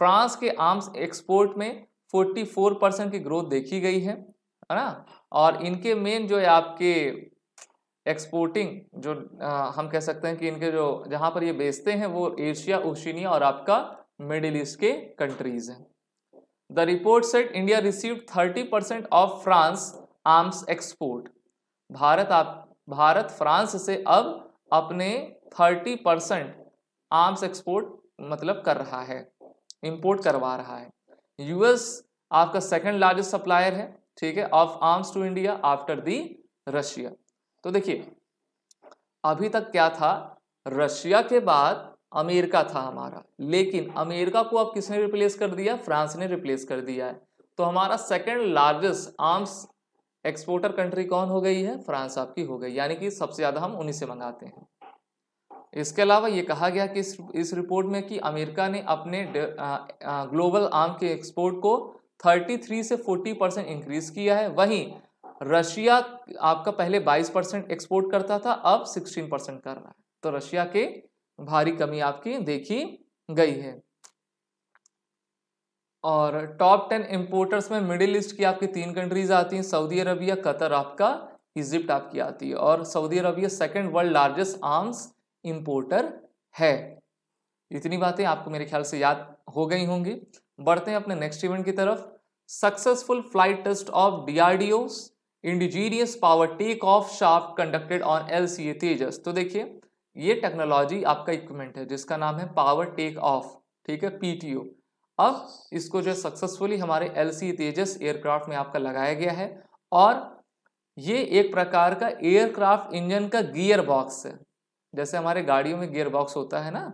फ्रांस के आर्म्स एक्सपोर्ट में 44 परसेंट की ग्रोथ देखी गई है है ना और इनके मेन जो है आपके एक्सपोर्टिंग जो आ, हम कह सकते हैं कि इनके जो जहाँ पर ये बेचते हैं वो एशिया ओशिनिया और आपका मिडिल ईस्ट के कंट्रीज हैं the report said India receive 30 percent of France arms export Bharat आप भारत फ्रांस से अब अपने 30 परसेंट आर्म्स एक्सपोर्ट मतलब कर रहा है इंपोर्ट करवा रहा है यूएस आपका सेकंड लार्जेस्ट सप्लायर है ठीक है of arms to India after the Russia तो देखिए अभी तक क्या था रशिया के बाद अमेरिका था हमारा लेकिन अमेरिका को अब किसने रिप्लेस कर दिया फ्रांस ने रिप्लेस कर दिया है तो हमारा second largest arms exporter country कौन हो गई है फ्रांस आपकी हो गई यानी कि सबसे ज़्यादा हम उन्हीं से मंगाते हैं इसके अलावा ये कहा गया कि इस, इस रिपोर्ट में कि अमेरिका ने अपने ग्लोबल आम के एक्सपोर्ट को 33 से 40 परसेंट इंक्रीज किया है वहीं रशिया आपका पहले 22 परसेंट एक्सपोर्ट करता था अब 16 परसेंट कर रहा है तो रशिया के भारी कमी आपकी देखी गई है और टॉप टेन इम्पोर्टर्स में मिडिल ईस्ट की आपकी तीन कंट्रीज आती हैं सऊदी अरबिया कतर आपका इजिप्ट आपकी आती है और Saudi Arabia second world largest arms importer है इतनी बातें आपको मेरे ख्याल से याद हो गई होंगी बढ़ते हैं अपने नेक्स्ट इवेंट की तरफ successful flight test of DRDO indigenous power take off shaft conducted on L C A Tejas तो देखिए ये टेक्नोलॉजी आपका इक्विपमेंट है जिसका नाम है पावर टेक ऑफ ठीक है पीटीओ अब इसको जो सक्सेसफुली हमारे एल सी तेजस एयरक्राफ्ट में आपका लगाया गया है और ये एक प्रकार का एयरक्राफ्ट इंजन का गियर बॉक्स है जैसे हमारे गाड़ियों में गियर बॉक्स होता है ना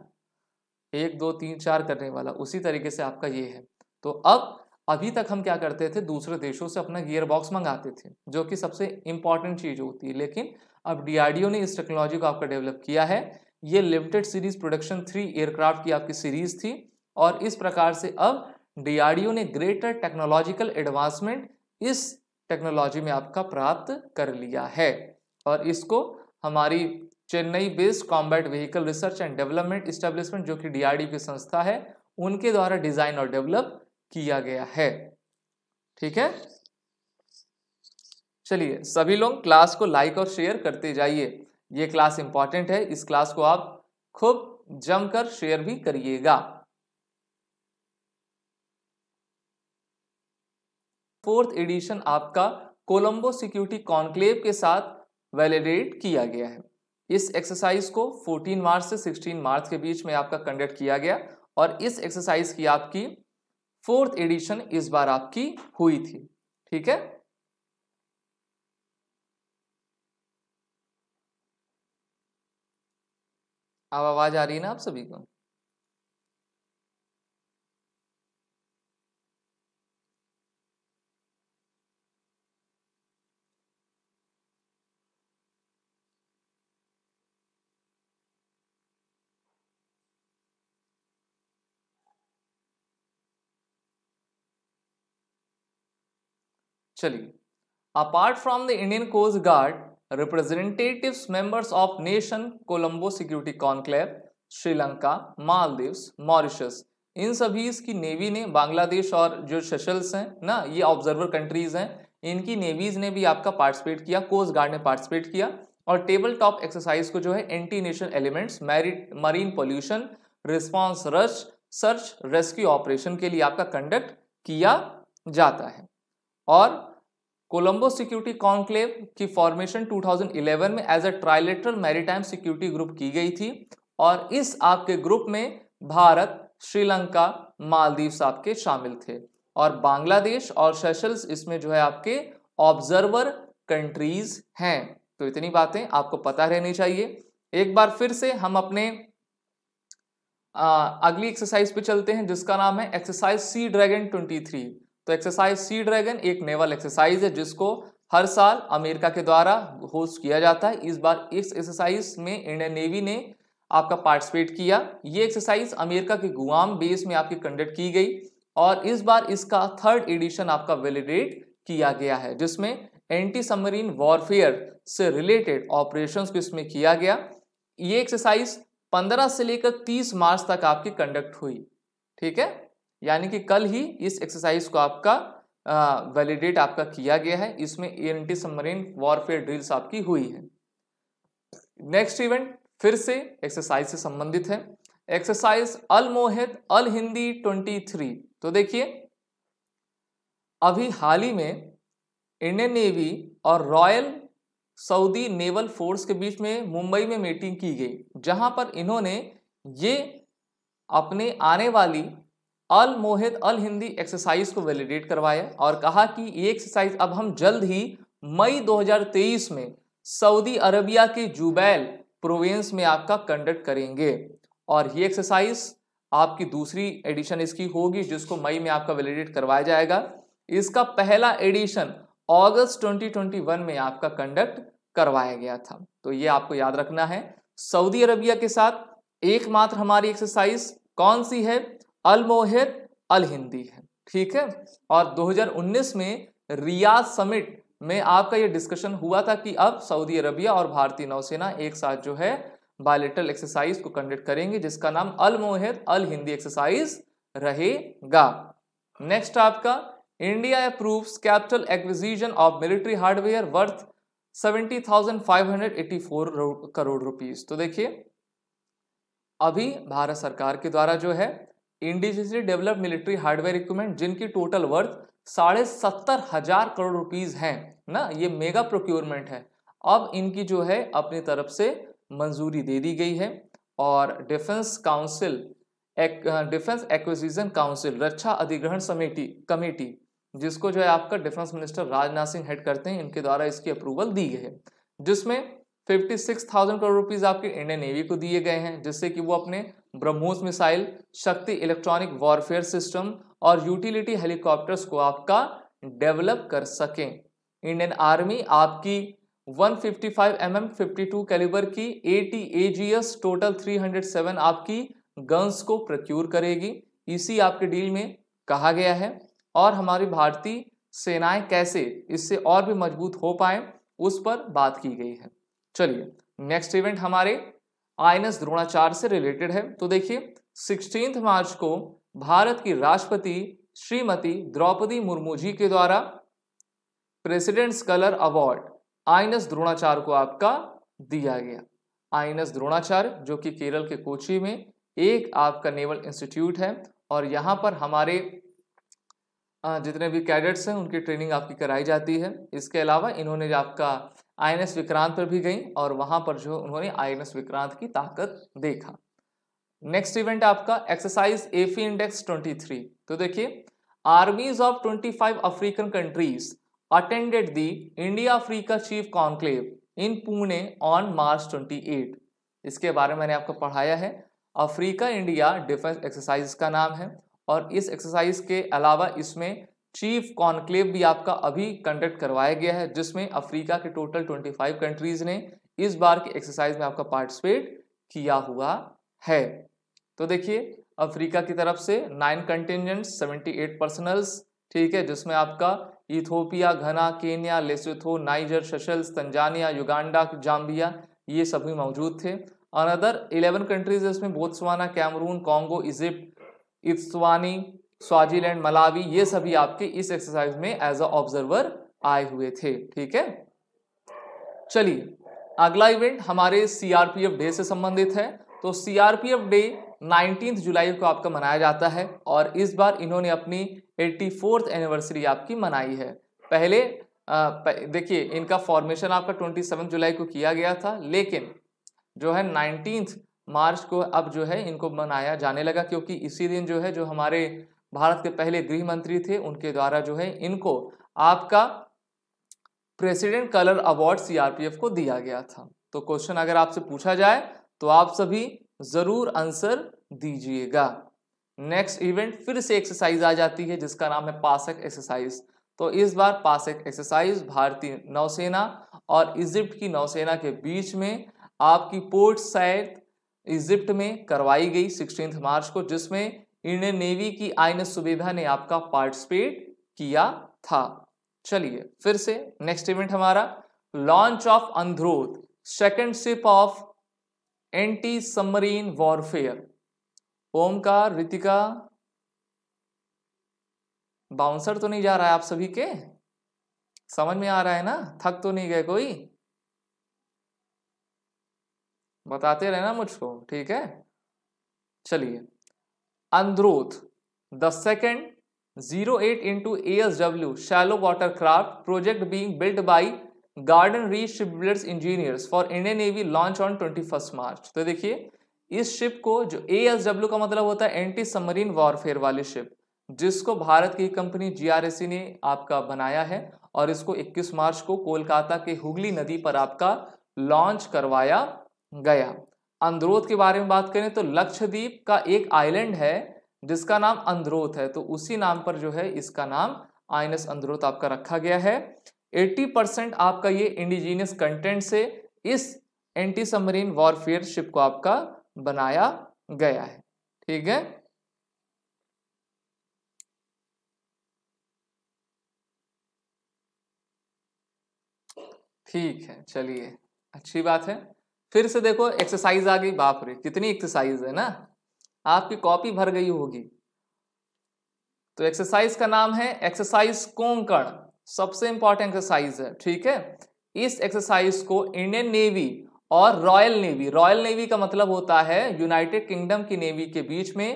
एक दो तीन चार करने वाला उसी तरीके से आपका ये है तो अब अभी तक हम क्या करते थे दूसरे देशों से अपना गियर बॉक्स मंगाते थे जो कि सबसे इंपॉर्टेंट चीज़ होती है लेकिन अब डीआरडीओ ने इस टेक्नोलॉजी को आपका डेवलप किया है ये limited series production three aircraft की आपकी सीरीज थी और इस प्रकार से अब डीआरडीओ ने ग्रेटर टेक्नोलॉजिकल एडवांसमेंट इस टेक्नोलॉजी में आपका प्राप्त कर लिया है और इसको हमारी Chennai based combat vehicle research and development establishment जो कि डीआरडी की संस्था है उनके द्वारा डिजाइन और डेवलप किया गया है ठीक है चलिए सभी लोग क्लास को लाइक और शेयर करते जाइए ये क्लास इंपॉर्टेंट है इस क्लास को आप खूब जमकर शेयर भी करिएगा फोर्थ एडिशन आपका कोलंबो सिक्योरिटी कॉन्क्लेव के साथ वैलिडेट किया गया है इस एक्सरसाइज को 14 मार्च से 16 मार्च के बीच में आपका कंडक्ट किया गया और इस एक्सरसाइज की आपकी फोर्थ एडिशन इस बार आपकी हुई थी ठीक है अब आवाज आ रही है ना आप सभी को चलिए apart from the Indian Coast Guard representatives members of nation Colombo security conclave Sri Lanka Maldives Mauritius इन सभी की नेवी ने बांग्लादेश और जो सेशल्स हैं ना ये ऑब्जर्वर कंट्रीज हैं इनकी नेवीज ने भी आपका पार्टिसिपेट किया कोस्ट गार्ड ने पार्टिसिपेट किया और टेबल टॉप एक्सरसाइज को जो है anti national elements maritime marine pollution response rush search rescue operation के लिए आपका कंडक्ट किया जाता है और कोलंबो सिक्योरिटी कॉन्क्लेव की फॉर्मेशन 2011 में as a trilateral maritime security group की गई थी और इस आपके ग्रुप में भारत श्रीलंका मालदीव्स आपके शामिल थे और बांग्लादेश और सेशल्स इसमें जो है आपके ऑब्जर्वर कंट्रीज हैं तो इतनी बातें आपको पता रहनी चाहिए एक बार फिर से हम अपने आ, अगली एक्सरसाइज पे चलते हैं जिसका नाम है एक्सरसाइज सी ड्रैगन 23 तो एक्सरसाइज सी ड्रैगन एक नेवल एक्सरसाइज है जिसको हर साल अमेरिका के द्वारा होस्ट किया जाता है इस बार इस एक्सरसाइज में इंडियन नेवी ने आपका पार्टिसिपेट किया ये एक्सरसाइज अमेरिका के गुआम बेस में आपकी कंडक्ट की गई और इस बार इसका थर्ड एडिशन आपका वेलिडेट किया गया है जिसमें एंटी सबमरीन वॉरफेयर से रिलेटेड ऑपरेशन को इसमें किया गया ये एक्सरसाइज 15 से लेकर 30 मार्च तक आपकी कंडक्ट हुई ठीक है यानी कि कल ही इस एक्सरसाइज को आपका वैलिडेट आपका किया गया है इसमें एंटी सबमरीन वॉरफेयर ड्रिल्स आपकी हुई है नेक्स्ट इवेंट फिर से एक्सरसाइज से संबंधित है exercise Al Mohed Al Hindi twenty three तो देखिए अभी हाल ही में इंडियन नेवी और रॉयल सऊदी नेवल फोर्स के बीच में मुंबई में मीटिंग की गई जहां पर इन्होंने ये अपने आने वाली Al Mohed Al Hindi exercise को वैलिडेट करवाया और कहा कि ये एक्सरसाइज अब हम जल्द ही मई 2023 में सऊदी अरबिया के जुबैल प्रोविंस में आपका कंडक्ट करेंगे और ये एक्सरसाइज आपकी दूसरी एडिशन इसकी होगी जिसको मई में आपका वैलिडेट करवाया जाएगा इसका पहला एडिशन अगस्त 2021 में आपका कंडक्ट करवाया गया था तो ये आपको याद रखना है सऊदी अरबिया के साथ एकमात्र हमारी एक्सरसाइज कौन सी है अल अल हिंदी है ठीक है और 2019 में रियाज समिट में आपका ये डिस्कशन हुआ था कि अब सऊदी अरबिया और भारतीय नौसेना एक साथ जो है बायोलिटल एक्सरसाइज को कंडक्ट करेंगे जिसका नाम Al Mohed Al Hindi exercise रहेगा नेक्स्ट आपका India approve capital acquisition of military hardware worth 70,584 crore rupees तो देखिए अभी भारत सरकार के द्वारा जो है indigenously develop military hardware equipment जिनकी टोटल वर्थ साढ़े सत्तर हजार करोड़ रुपीज है ना ये मेगा प्रोक्योरमेंट है अब इनकी जो है अपनी तरफ से मंजूरी दे दी गई है और डिफेंस काउंसिल एक, डिफेंस एक्विजिशन काउंसिल रक्षा अधिग्रहण समिति कमेटी जिसको जो है आपका defence minister Rajnath Singh head करते हैं इनके द्वारा इसकी अप्रूवल दी गई है जिसमें 56,000 करोड़ रुपीज आपके इंडियन नेवी को दिए गए हैं जिससे कि वो अपने BrahMos missile Shakti electronic warfare system और यूटिलिटी हेलीकॉप्टर्स को आपका डेवलप कर सकें इंडियन आर्मी आपकी 155 mm 52 कैलिबर की जी एजीएस टोटल 307 आपकी गन्स को प्रक्यूर करेगी इसी आपके डील में कहा गया है और हमारी भारतीय सेनाएं कैसे इससे और भी मजबूत हो पाए उस पर बात की गई है चलिए नेक्स्ट इवेंट हमारे आईएनएस द्रोणाचार्य से रिलेटेड है तो देखिए सिक्सटीन मार्च को भारत की राष्ट्रपति श्रीमती द्रौपदी मुर्मू जी के द्वारा president's colour award INS Dronacharya को आपका दिया गया आईएनएस द्रोणाचार्य जो कि केरल के कोची में एक आपका नेवल इंस्टीट्यूट है और यहाँ पर हमारे जितने भी कैडेट्स हैं उनकी ट्रेनिंग आपकी कराई जाती है इसके अलावा इन्होंने आपका आई विक्रांत पर भी गई और वहां पर जो उन्होंने आई विक्रांत की ताकत देखा नेक्स्ट इवेंट आपका एक्सरसाइज एफी इंडेक्स 23 तो देखिए armies of 25 African countries attended the India Africa chief conclave in Pune on March 28. इसके बारे में मैंने आपको पढ़ाया है अफ्रीका इंडिया डिफेंस एक्सरसाइज का नाम है और इस एक्सरसाइज के अलावा इसमें चीफ कॉन्क्लेव भी आपका अभी कंडक्ट करवाया गया है जिसमें अफ्रीका के टोटल 25 कंट्रीज ने इस बार की एक्सरसाइज में आपका पार्टिसिपेट किया हुआ है तो देखिए अफ्रीका की तरफ से nine contingent seventy eight personnels ठीक है जिसमें आपका Ethiopia Ghana Kenya Lesotho Niger Seychelles Tanzania Uganda Zambia ये सभी मौजूद थे अनदर इलेवन कंट्रीज इसमें Botswana Cameroon Congo Egypt Eswatini Swaziland Malawi ये सभी आपके इस एक्सरसाइज में एज अ ऑब्जर्वर आए हुए थे ठीक है चलिए अगला इवेंट हमारे सीआरपीएफ डे से संबंधित है तो सीआरपीएफ डे नाइनटीन जुलाई को आपका मनाया जाता है और इस बार इन्होंने अपनी एट्टी फोर्थ एनिवर्सरी आपकी मनाई है पहले देखिए इनका फॉर्मेशन आपका 27 जुलाई को किया गया था लेकिन जो है नाइनटीन मार्च को अब जो है इनको मनाया जाने लगा क्योंकि इसी दिन जो है जो हमारे भारत के पहले गृह मंत्री थे उनके द्वारा जो है इनको आपका प्रेसिडेंट कलर अवार्ड सीआरपीएफ को दिया गया था तो क्वेश्चन अगर आपसे पूछा जाए तो आप सभी जरूर आंसर दीजिएगा नेक्स्ट इवेंट फिर से एक्सरसाइज आ जाती है जिसका नाम है पासक एक्सरसाइज तो इस बार पासक एक्सरसाइज भारतीय नौसेना और इजिप्ट की नौसेना के बीच में आपकी पोर्ट साइड इजिप्ट में करवाई गई सिक्सटीन मार्च को जिसमें इंडियन नेवी की आईन सुविधा ने आपका पार्टिसिपेट किया था चलिए फिर से नेक्स्ट इवेंट हमारा launch of Androth second ship of anti submarine warfare Omkar Ritika bouncer तो नहीं जा रहा है आप सभी के समझ में आ रहा है ना थक तो नहीं गए कोई बताते रहना मुझको ठीक है चलिए second zero eight into A S W shallow water craft project being build by Garden Reach Shipbuilders Engineers for Indian Navy launch on twenty first March तो देखिए इस शिप को जो ए एस डब्ल्यू का मतलब होता है एंटी सबमरीन वॉरफेयर वाली शिप जिसको भारत की company G R S C ने आपका बनाया है और इसको इक्कीस मार्च को कोलकाता के हुगली नदी पर आपका लॉन्च करवाया गया अंद्रोथ के बारे में बात करें तो लक्षद्वीप का एक आइलैंड है जिसका नाम अंद्रोथ है तो उसी नाम पर जो है इसका नाम आइनस अंद्रोथ आपका रखा गया है 80 परसेंट आपका ये इंडिजीनियस कंटेंट से इस एंटी सबमरीन वॉरफेयर शिप को आपका बनाया गया है ठीक है ठीक है चलिए अच्छी बात है फिर से देखो एक्सरसाइज आ गई बाप रे कितनी एक्सरसाइज है ना आपकी कॉपी भर गई होगी तो एक्सरसाइज का नाम है एक्सरसाइज कोंकण सबसे इंपॉर्टेंट एक्सरसाइज है ठीक है इस एक्सरसाइज को इंडियन नेवी और रॉयल नेवी रॉयल नेवी का मतलब होता है यूनाइटेड किंगडम की नेवी के बीच में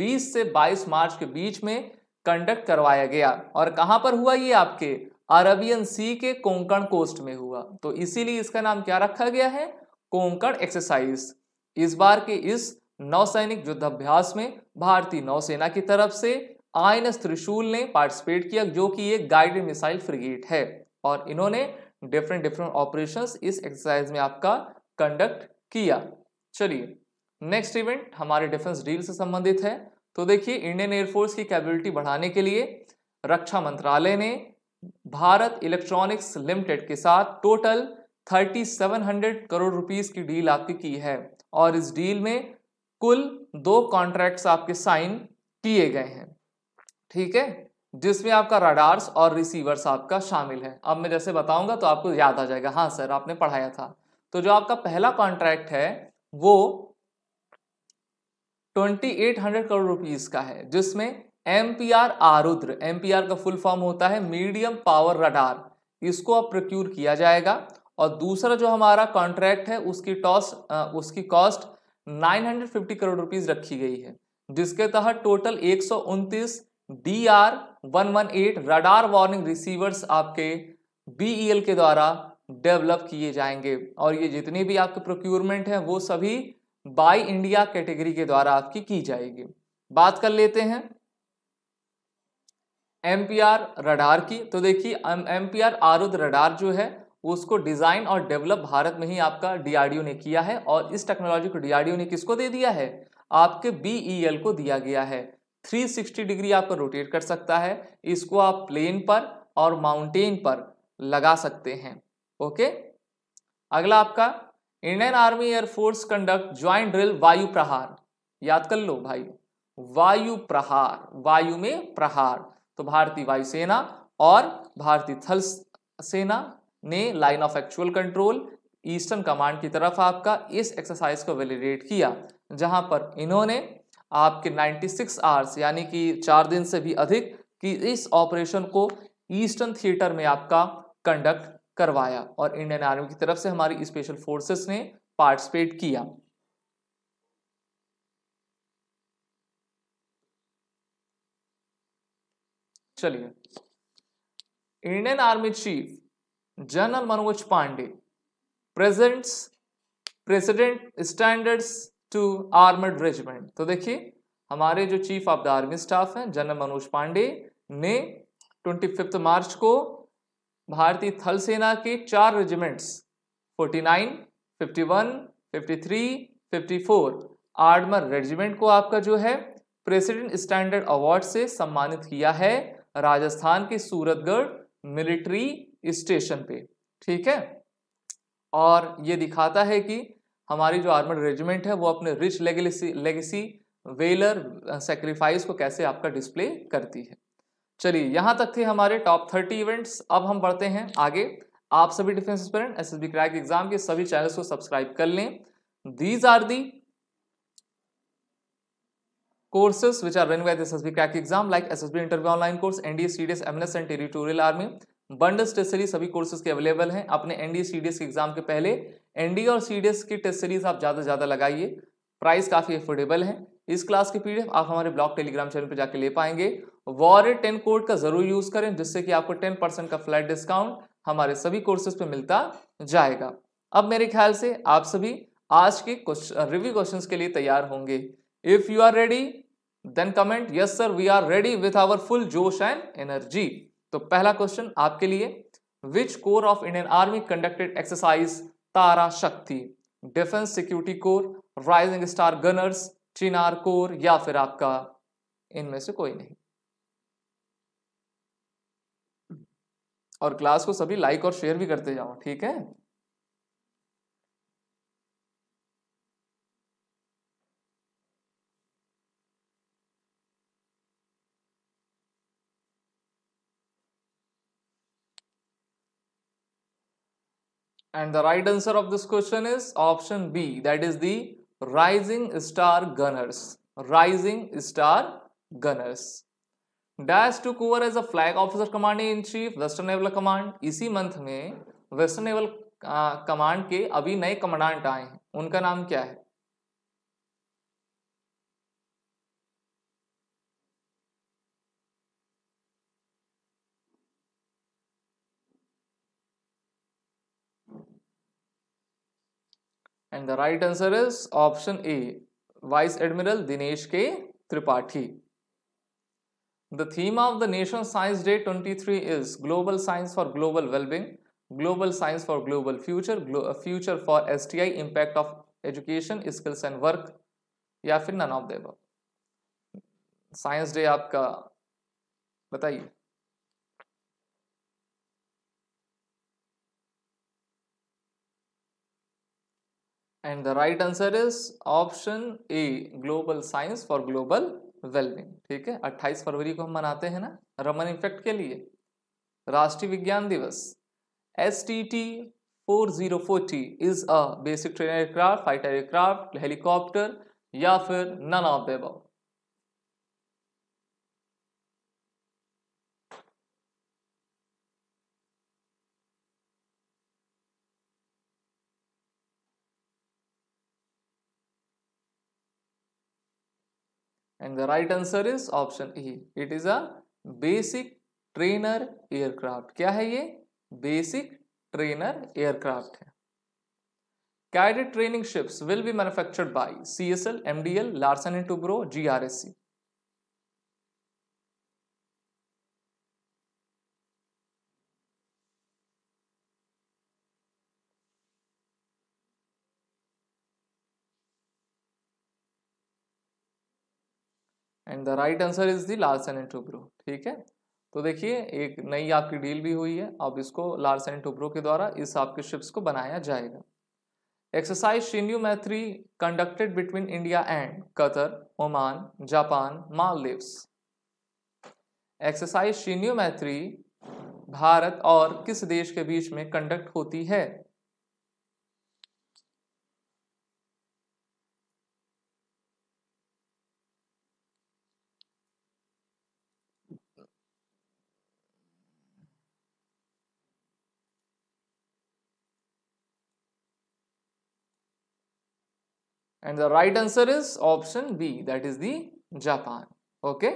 20 से 22 मार्च के बीच में कंडक्ट करवाया गया और कहां पर हुआ ये आपके अरबियन सी के कोंकण कोस्ट में हुआ तो इसीलिए इसका नाम क्या रखा गया है कोंकण एक्सरसाइज इस बार के इस नौसैनिक युद्धाभ्यास में भारतीय नौसेना की तरफ से आई त्रिशूल ने पार्टिसिपेट किया जो कि एक गाइडेड मिसाइल फ्रिगेट है और इन्होंने डिफरेंट डिफरेंट ऑपरेशन इस एक्सरसाइज में आपका कंडक्ट किया चलिए नेक्स्ट इवेंट हमारे डिफेंस डील से संबंधित है तो देखिए इंडियन एयरफोर्स की कैपेबिलिटी बढ़ाने के लिए रक्षा मंत्रालय ने भारत इलेक्ट्रॉनिक्स लिमिटेड के साथ टोटल 3700 करोड़ रुपीस की डील आपकी की है और इस डील में कुल दो कॉन्ट्रैक्ट्स आपके साइन किए गए हैं ठीक है जिसमें आपका राडार्स और रिसीवर्स आपका शामिल है अब मैं जैसे बताऊंगा तो आपको याद आ जाएगा हाँ सर आपने पढ़ाया था तो जो आपका पहला कॉन्ट्रैक्ट है वो 2800 करोड़ रुपीस का है जिसमें M P R Arudhra M P R का फुल फॉर्म होता है मीडियम पावर रडार इसको अब प्रोक्यूर किया जाएगा और दूसरा जो हमारा कॉन्ट्रैक्ट है उसकी टॉस्ट उसकी कॉस्ट 950 करोड़ रुपीज रखी गई है जिसके तहत टोटल एक सौ उनतीस D R one one eight radar warning receivers आपके बी e के द्वारा डेवलप किए जाएंगे और ये जितने भी आपके प्रोक्योरमेंट हैं वो सभी बाई इंडिया कैटेगरी के द्वारा आपकी की जाएगी बात कर लेते हैं एम रडार की तो देखिए M P R Arudhra radar जो है उसको डिज़ाइन और डेवलप भारत में ही आपका डीआरडीओ ने किया है और इस टेक्नोलॉजी को डीआरडीओ ने किसको दे दिया है आपके बी e को दिया गया है 360 डिग्री आपको रोटेट कर सकता है इसको आप प्लेन पर और माउंटेन पर लगा सकते हैं ओके अगला आपका Indian army air force conduct joint drill Vayu Prahar याद कर लो भाई वायु प्रहार वायु में प्रहार तो भारतीय वायुसेना और भारतीय थल सेना ने line of actual control eastern command की तरफ आपका इस एक्सरसाइज को वेलीडेट किया जहां पर इन्होंने आपके 96 आवर्स यानी कि चार दिन से भी अधिक की इस ऑपरेशन को ईस्टर्न थिएटर में आपका कंडक्ट करवाया और इंडियन आर्मी की तरफ से हमारी स्पेशल फोर्सेस ने पार्टिसिपेट किया चलिए Indian Army chief general Manoj Pande presents president standards to armoured regiment तो देखिए हमारे जो chief of the army staff हैं जनरल मनोज पांडे ने ट्वेंटी फिफ्थ मार्च को भारतीय थल सेना के चार रेजिमेंट्स 49, 51, 53, 54 आर्मर रेजिमेंट को आपका जो है प्रेसिडेंट स्टैंडर्ड अवार्ड से सम्मानित किया है राजस्थान के सूरतगढ़ मिलिट्री स्टेशन पे ठीक है और ये दिखाता है कि हमारी जो आर्मड रेजिमेंट है वो अपने rich legacy legacy valour sacrifice को कैसे आपका डिस्प्ले करती है चलिए यहाँ तक थे हमारे टॉप थर्टी इवेंट्स अब हम बढ़ते हैं आगे आप सभी defence aspirant S S B crack exam के सभी चैनल्स को सब्सक्राइब कर लें these are the which courses which are run by the SSB crack S like SSB interview online course, NDA, M S and territorial army बंड test series सभी courses के available हैं अपने एनडीए सीडीएस के exam के पहले NDA और CDS की टेस्ट सीरीज आप ज़्यादा से ज़्यादा लगाइए प्राइस काफ़ी अफोर्डेबल है इस क्लास की पीडीएफ आप हमारे ब्लॉग टेलीग्राम चैनल पर जाके ले पाएंगे वॉर टेन कोड का जरूर यूज़ करें जिससे कि आपको टेन परसेंट का फ्लैट डिस्काउंट हमारे सभी कोर्सेज पे मिलता जाएगा अब मेरे ख्याल से आप सभी आज के रिव्यू क्वेश्चंस के लिए तैयार होंगे if you are ready then comment yes sir we are ready with our full josh and energy तो पहला क्वेश्चन आपके लिए which corps of Indian Army conducted exercise Tara Shakti defence security corps rising star gunners Chinar corps या फिर आपका इनमें से कोई नहीं और क्लास को सभी लाइक और शेयर भी करते जाओ ठीक है And the right answer of this question is option B that is the rising star gunners. Rising star gunners. Dash took over as a flag officer commanding in chief western naval command isi month mein western naval uh, command ke abhi naye commandant aaye hain unka naam kya hai And the right answer is option A, Vice Admiral Dinesh K. Tripathi. The theme of the National Science Day 23 is Global Science for Global Wellbeing, Global Science for Global Future, Glo uh, Future for STI, Impact of Education, Skills and Work, या फिर of the the Science Day, आपका बताइए and the right answer is option A global science for global well-being ठीक है अट्ठाईस फरवरी को हम मनाते हैं ना रमन इफेक्ट के लिए राष्ट्रीय विज्ञान दिवस S T T four zero forty is a basic train aircraft fighter aircraft helicopter या फिर none of the about and the right answer is option E. It is a basic trainer aircraft. क्या है ये basic trainer aircraft है Guided training ships will be manufactured by CSL, MDL, Larsen and Toubro, GRSC. The right answer is the Larsen and Toubro ठीक है तो देखिए एक नई आपकी डील भी हुई है अब इसको लार्सन एंड टूब्रो के द्वारा इस आपके शिप्स को बनाया जाएगा exercise Shinyuu Maitri conducted between India and Qatar Oman Japan Maldives exercise Shinyuu Maitri Bharat और किस देश के बीच में कंडक्ट होती है and the right answer is option B that is the japan okay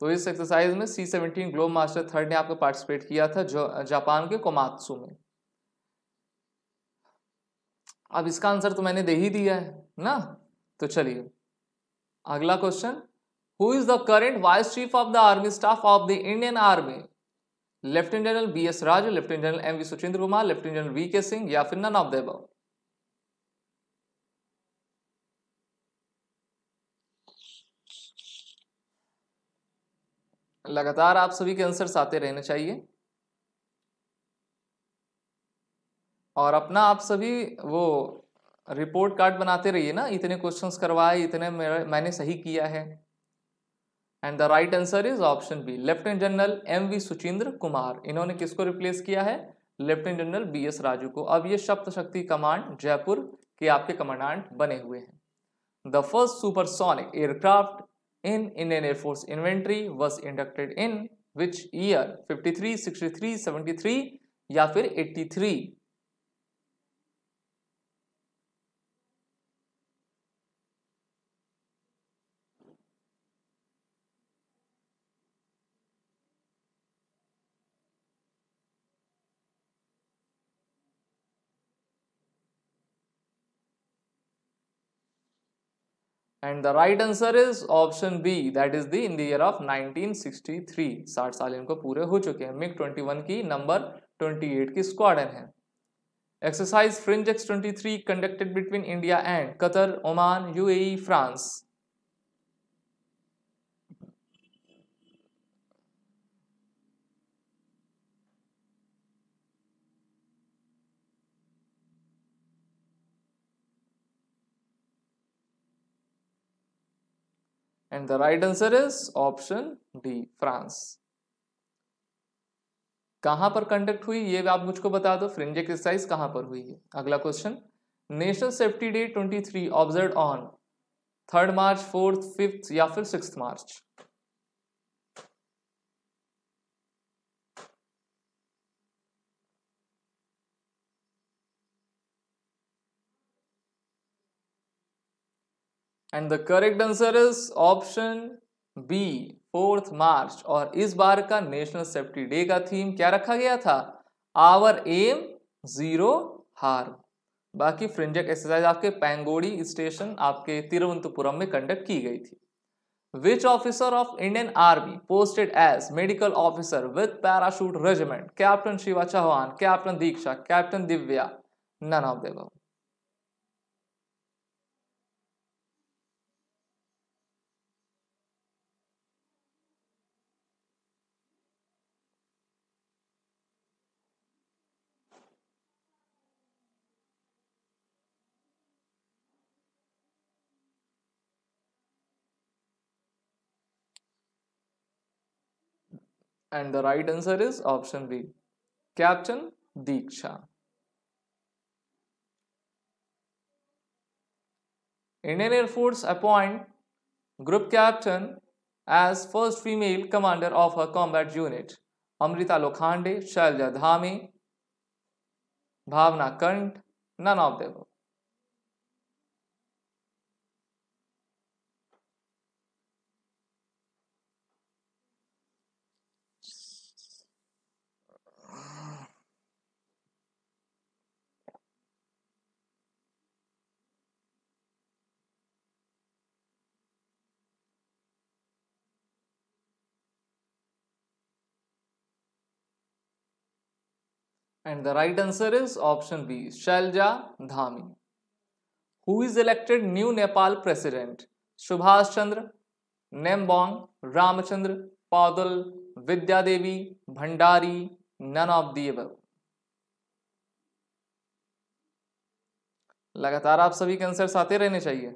तो इस एक्सरसाइज में C seventeen globe master third ने आपको पार्टिसिपेट किया था जो जापान के कोमात्सु में अब इसका आंसर तो मैंने दे ही दिया है ना तो चलिए अगला question who is the current vice chief of the army staff of the Indian Army lieutenant general B S Raju lieutenant general M V Suchindra Kumar lieutenant general V K Singh या फिर नन ऑफ द लगातार आप सभी के आंसर्स आते रहने चाहिए और अपना आप सभी वो रिपोर्ट कार्ड बनाते रहिए ना इतने क्वेश्चंस करवाए इतने मैंने सही किया है and the right answer is option B lieutenant general M V Suchindra Kumar इन्होंने किसको रिप्लेस किया है lieutenant general B S Raju को अब ये शप्त शक्ति कमांड जयपुर के आपके कमांडेंट बने हुए हैं the first supersonic aircraft in Indian Air Force inventory was inducted in which year 53, 63, 73 या 83 and the right answer is option B that is the in the year of 1963 साठ साल इनको पूरे हो चुके हैं मिग 21 की नंबर 28 की स्क्वाडन है exercise FRINJEX 23 conducted between India and Qatar Oman UAE France And the right answer is option D France कहां पर कंडक्ट हुई ये आप मुझको बता दो फ्रिंज एक्सरसाइज कहां पर हुई है अगला question national safety day 23 observe on third March fourth fifth या फिर six March and the correct answer is option B fourth March और इस बार का नेशनल सेफ्टी डे का थीम क्या रखा गया था आवर एम जीरो हार बाकी फ्रिंजक एक्सरसाइज आपके पैंगोड़ी स्टेशन आपके तिरुवंतपुरम में कंडक्ट की गई थी which officer of Indian Army posted as medical officer with parachute regiment captain Shiva Chauhan captain Diksha captain Divya none of these And the right answer is option B. Captain Diksha. Indian Air Force appoint group captain as first female commander of her combat unit. Amrita Lokhande, Shailja Dhame, Bhavna Kant, none of them. and the right answer is option B Shalja Dhami who is elected new Nepal president Subhash Chandra Nembong Ramachandra Padal Vidya Devi Bhandari none of the above लगातार आप सभी के answers आते रहने चाहिए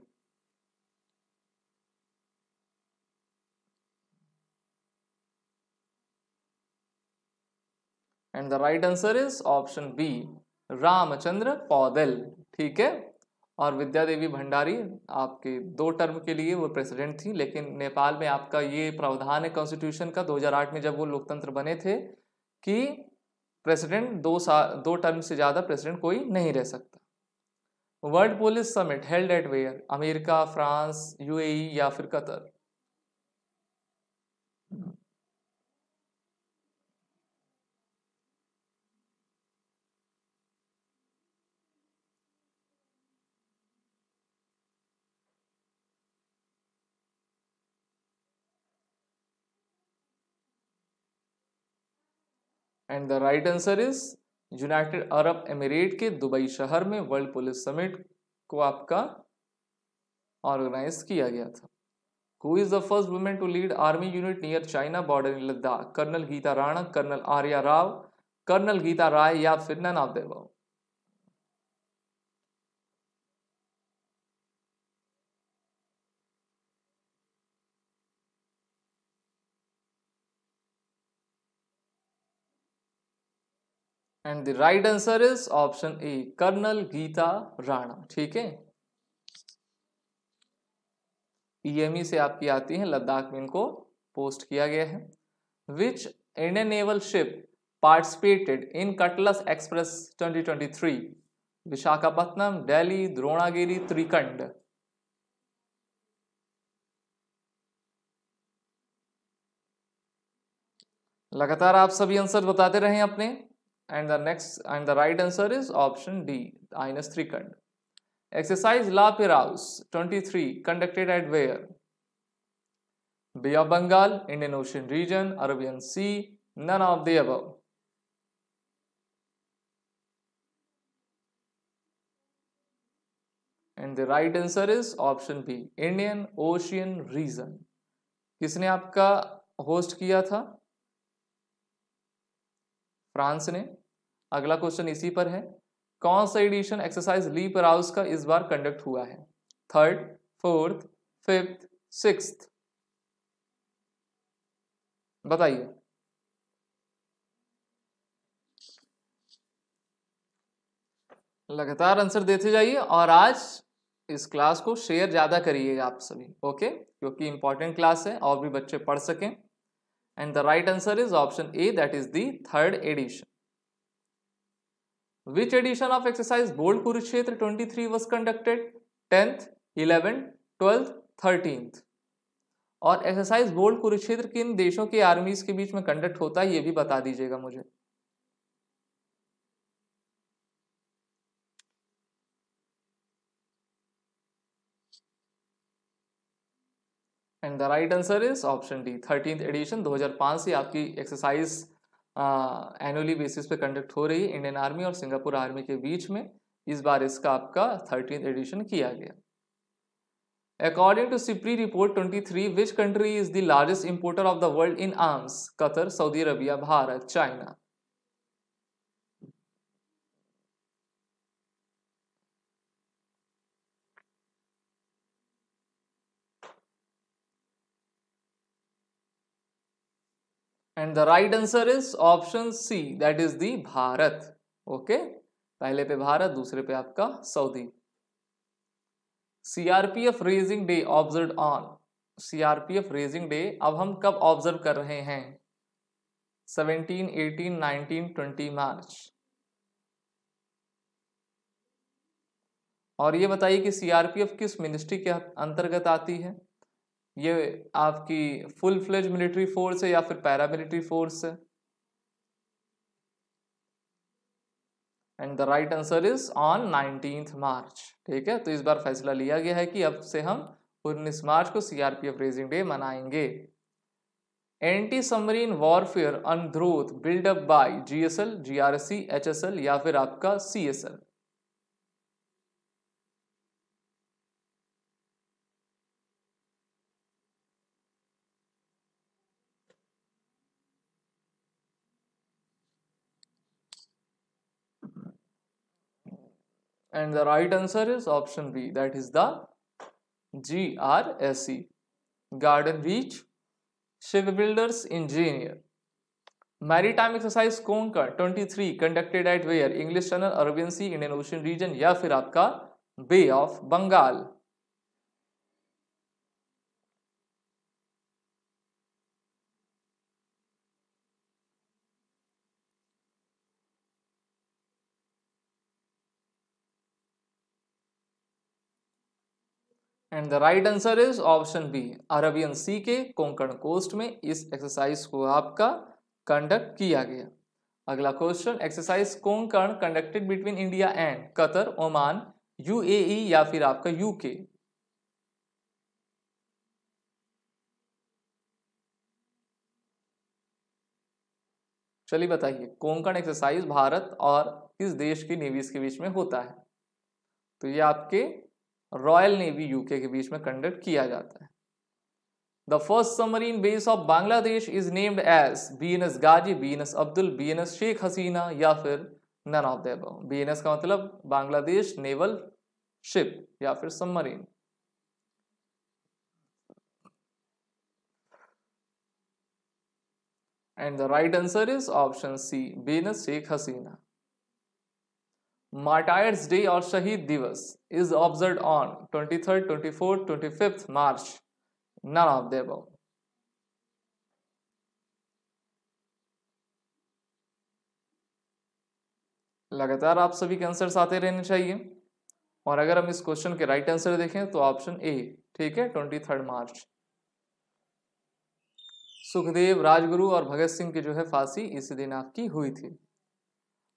and the right answer is option B Ramchandra Paudel ठीक है और विद्या देवी भंडारी आपके दो टर्म के लिए वो प्रेसिडेंट थी लेकिन नेपाल में आपका ये प्रावधान है कॉन्स्टिट्यूशन का 2008 में जब वो लोकतंत्र बने थे कि प्रेसिडेंट दो साल दो टर्म से ज़्यादा प्रेसिडेंट कोई नहीं रह सकता world police summit held at where America France UAE e या फिर Qatar and the right answer is United Arab Emirate के दुबई शहर में वर्ल्ड पुलिस समिट को आपका ऑर्गेनाइज किया गया था who is the first women to lead army unit near China border in Ladakh colonel Geeta Rana colonel Arya Rao colonel Geeta Rai या फिर none of these and the right answer is option A colonel Geeta Rana ठीक है EME e e से आपकी आती है लद्दाख में इनको पोस्ट किया गया है which Indian naval ship participated in Cutlass Express 2023 Visakhapatnam Delhi Dronagiri Trikand लगातार आप सभी आंसर बताते रहे अपने and the next and the right answer is option D, minus three Thrikhand. Exercise La Piraus 23 conducted at where? Bay of Bengal, Indian Ocean region, Arabian Sea, none of the above. And the right answer is option B, Indian Ocean region. किसने आपका host किया France ने अगला question इसी पर है कौन सा एडिशन एक्सरसाइज ली पराउस का इस बार कंडक्ट हुआ है थर्ड फोर्थ फिफ्थ सिक्स बताइए लगातार आंसर देते जाइए और आज इस क्लास को शेयर ज़्यादा करिएगा आप सभी ओके क्योंकि इंपॉर्टेंट क्लास है और भी बच्चे पढ़ सकें and the right answer is option A that is the third edition. Which edition of exercise Bold Kurukshetra 23 was conducted? 10th, 11th, 12th, 13th. और एक्सरसाइज बोल्ड कुरुक्षेत्र किन देशों के आर्मीज के बीच में कंडक्ट होता है ये भी बता दीजिएगा मुझे and the right answer is option D thirteen edition 2005 से आपकी एक्सरसाइज एनुअली बेसिस पे कंडक्ट हो रही है इंडियन आर्मी और सिंगापुर आर्मी के बीच में इस बार इसका आपका थर्टीन एडिशन किया गया according to SIPRI report twenty three which country is the largest importer of the world in arms Qatar Saudi Arabia Bharat China and the right answer is option C that is the Bharat okay पहले पे भारत दूसरे पे आपका Saudi CRPF raising day observe on CRPF raising day अब हम कब observe कर रहे हैं 17, 18, 19, 20 मार्च और ये बताइए कि सीआरपीएफ किस मिनिस्ट्री के अंतर्गत आती है ये आपकी फुल फ्लेज मिलिट्री फोर्स है या फिर पैरा मिलिट्री फोर्स है and the right answer is on nineteen March ठीक है तो इस बार फैसला लिया गया है कि अब से हम उन्नीस मार्च को सीआरपीएफ रेजिंग डे मनाएंगे anti submarine warfare Androth buildup by GSL GRC HSL या फिर आपका CSL and the right answer is option B that is the g r s GRSE Garden Beach builders Engineer maritime exercise कौन का 23 conducted at where english channel arabian sea indian ocean region ya fir aapka bay of bengal and the right answer is option B Arabian sea के Konkan coast में इस exercise को आपका conduct किया गया अगला question exercise Konkan conducted between India and Qatar Oman UAE या फिर आपका यूके चलिए बताइए कोंकण एक्सरसाइज भारत और किस देश की नेवीज के बीच में होता है तो ये आपके रॉयल नेवी यूके के बीच में कंडक्ट किया जाता है the first submarine base of Bangladesh is named as B N S Ghazi B N S Abdul B N S Sheikh Hasina या फिर none of these B N S का मतलब बांग्लादेश नेवल शिप या फिर submarine and the right answer is option C Venus Sheikh Hasina martyrs day और शहीद दिवस is observe on twenty third twenty March none of the above. लगातार आप सभी के आंसर आते रहने चाहिए और अगर हम इस क्वेश्चन के राइट आंसर देखें तो ऑप्शन ए ठीक है twenty third March Sukhdev Rajguru और भगत सिंह की जो है फांसी इसी दिन आपकी हुई थी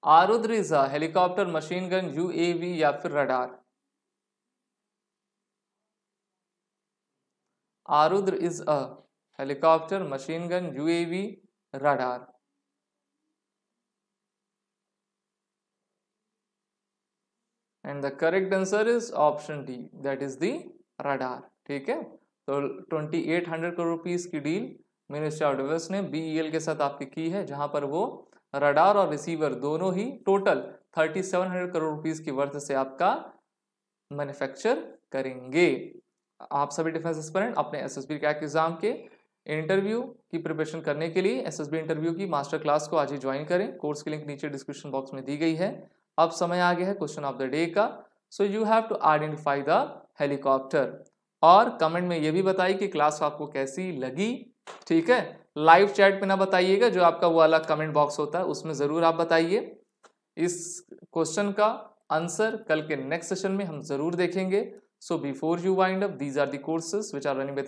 आरुद रिजा हेलीकॉप्टर मशीन गन यूएवी या फिर radar Arudhra is a helicopter machine gun UAV radar and the correct answer is option D that is the radar ठीक है तो ट्वेंटी हंड्रेड करोड़ रुपीज की डील मिनिस्ट्री ऑफ डिफेंस ने बीईएल e के साथ आपकी की है जहां पर वो रडार और रिसीवर दोनों ही टोटल 3700 करोड़ रुपीस की वर्थ से आपका मैन्युफैक्चर करेंगे आप सभी डिफेंस एक्सपर्ट अपने एस एस के एग्जाम के इंटरव्यू की प्रिपरेशन करने के लिए एस इंटरव्यू की मास्टर क्लास को आज ही ज्वाइन करें कोर्स की लिंक नीचे डिस्क्रिप्शन बॉक्स में दी गई है अब समय आ गया है क्वेश्चन ऑफ द डे का so you have to identify the helicopter और कमेंट में ये भी बताइए कि क्लास आपको कैसी लगी ठीक है लाइव चैट में ना बताइएगा जो आपका वो वाला कमेंट बॉक्स होता है उसमें ज़रूर आप बताइए इस क्वेश्चन का आंसर कल के नेक्स्ट सेशन में हम जरूर देखेंगे so before you wind up these are the courses which are running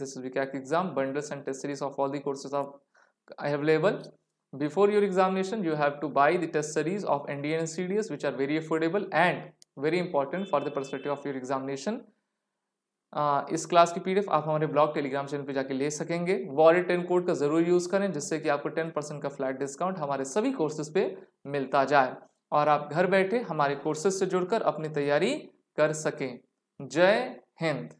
exam bundles and test series of all the courses of available before your examination you have to buy the test series of Indian C D S which are very affordable and very important for the perspective of your examination uh, इस class की PDF आप हमारे blog Telegram channel पे जाके ले सकेंगे wallet ten code का जरूर यूज करें जिससे कि आपको टेन परसेंट का फ्लैट डिस्काउंट हमारे सभी कोर्सेज पे मिलता जाए और आप घर बैठे हमारे कोर्सेज से जुड़कर अपनी तैयारी कर सकें जय हिंद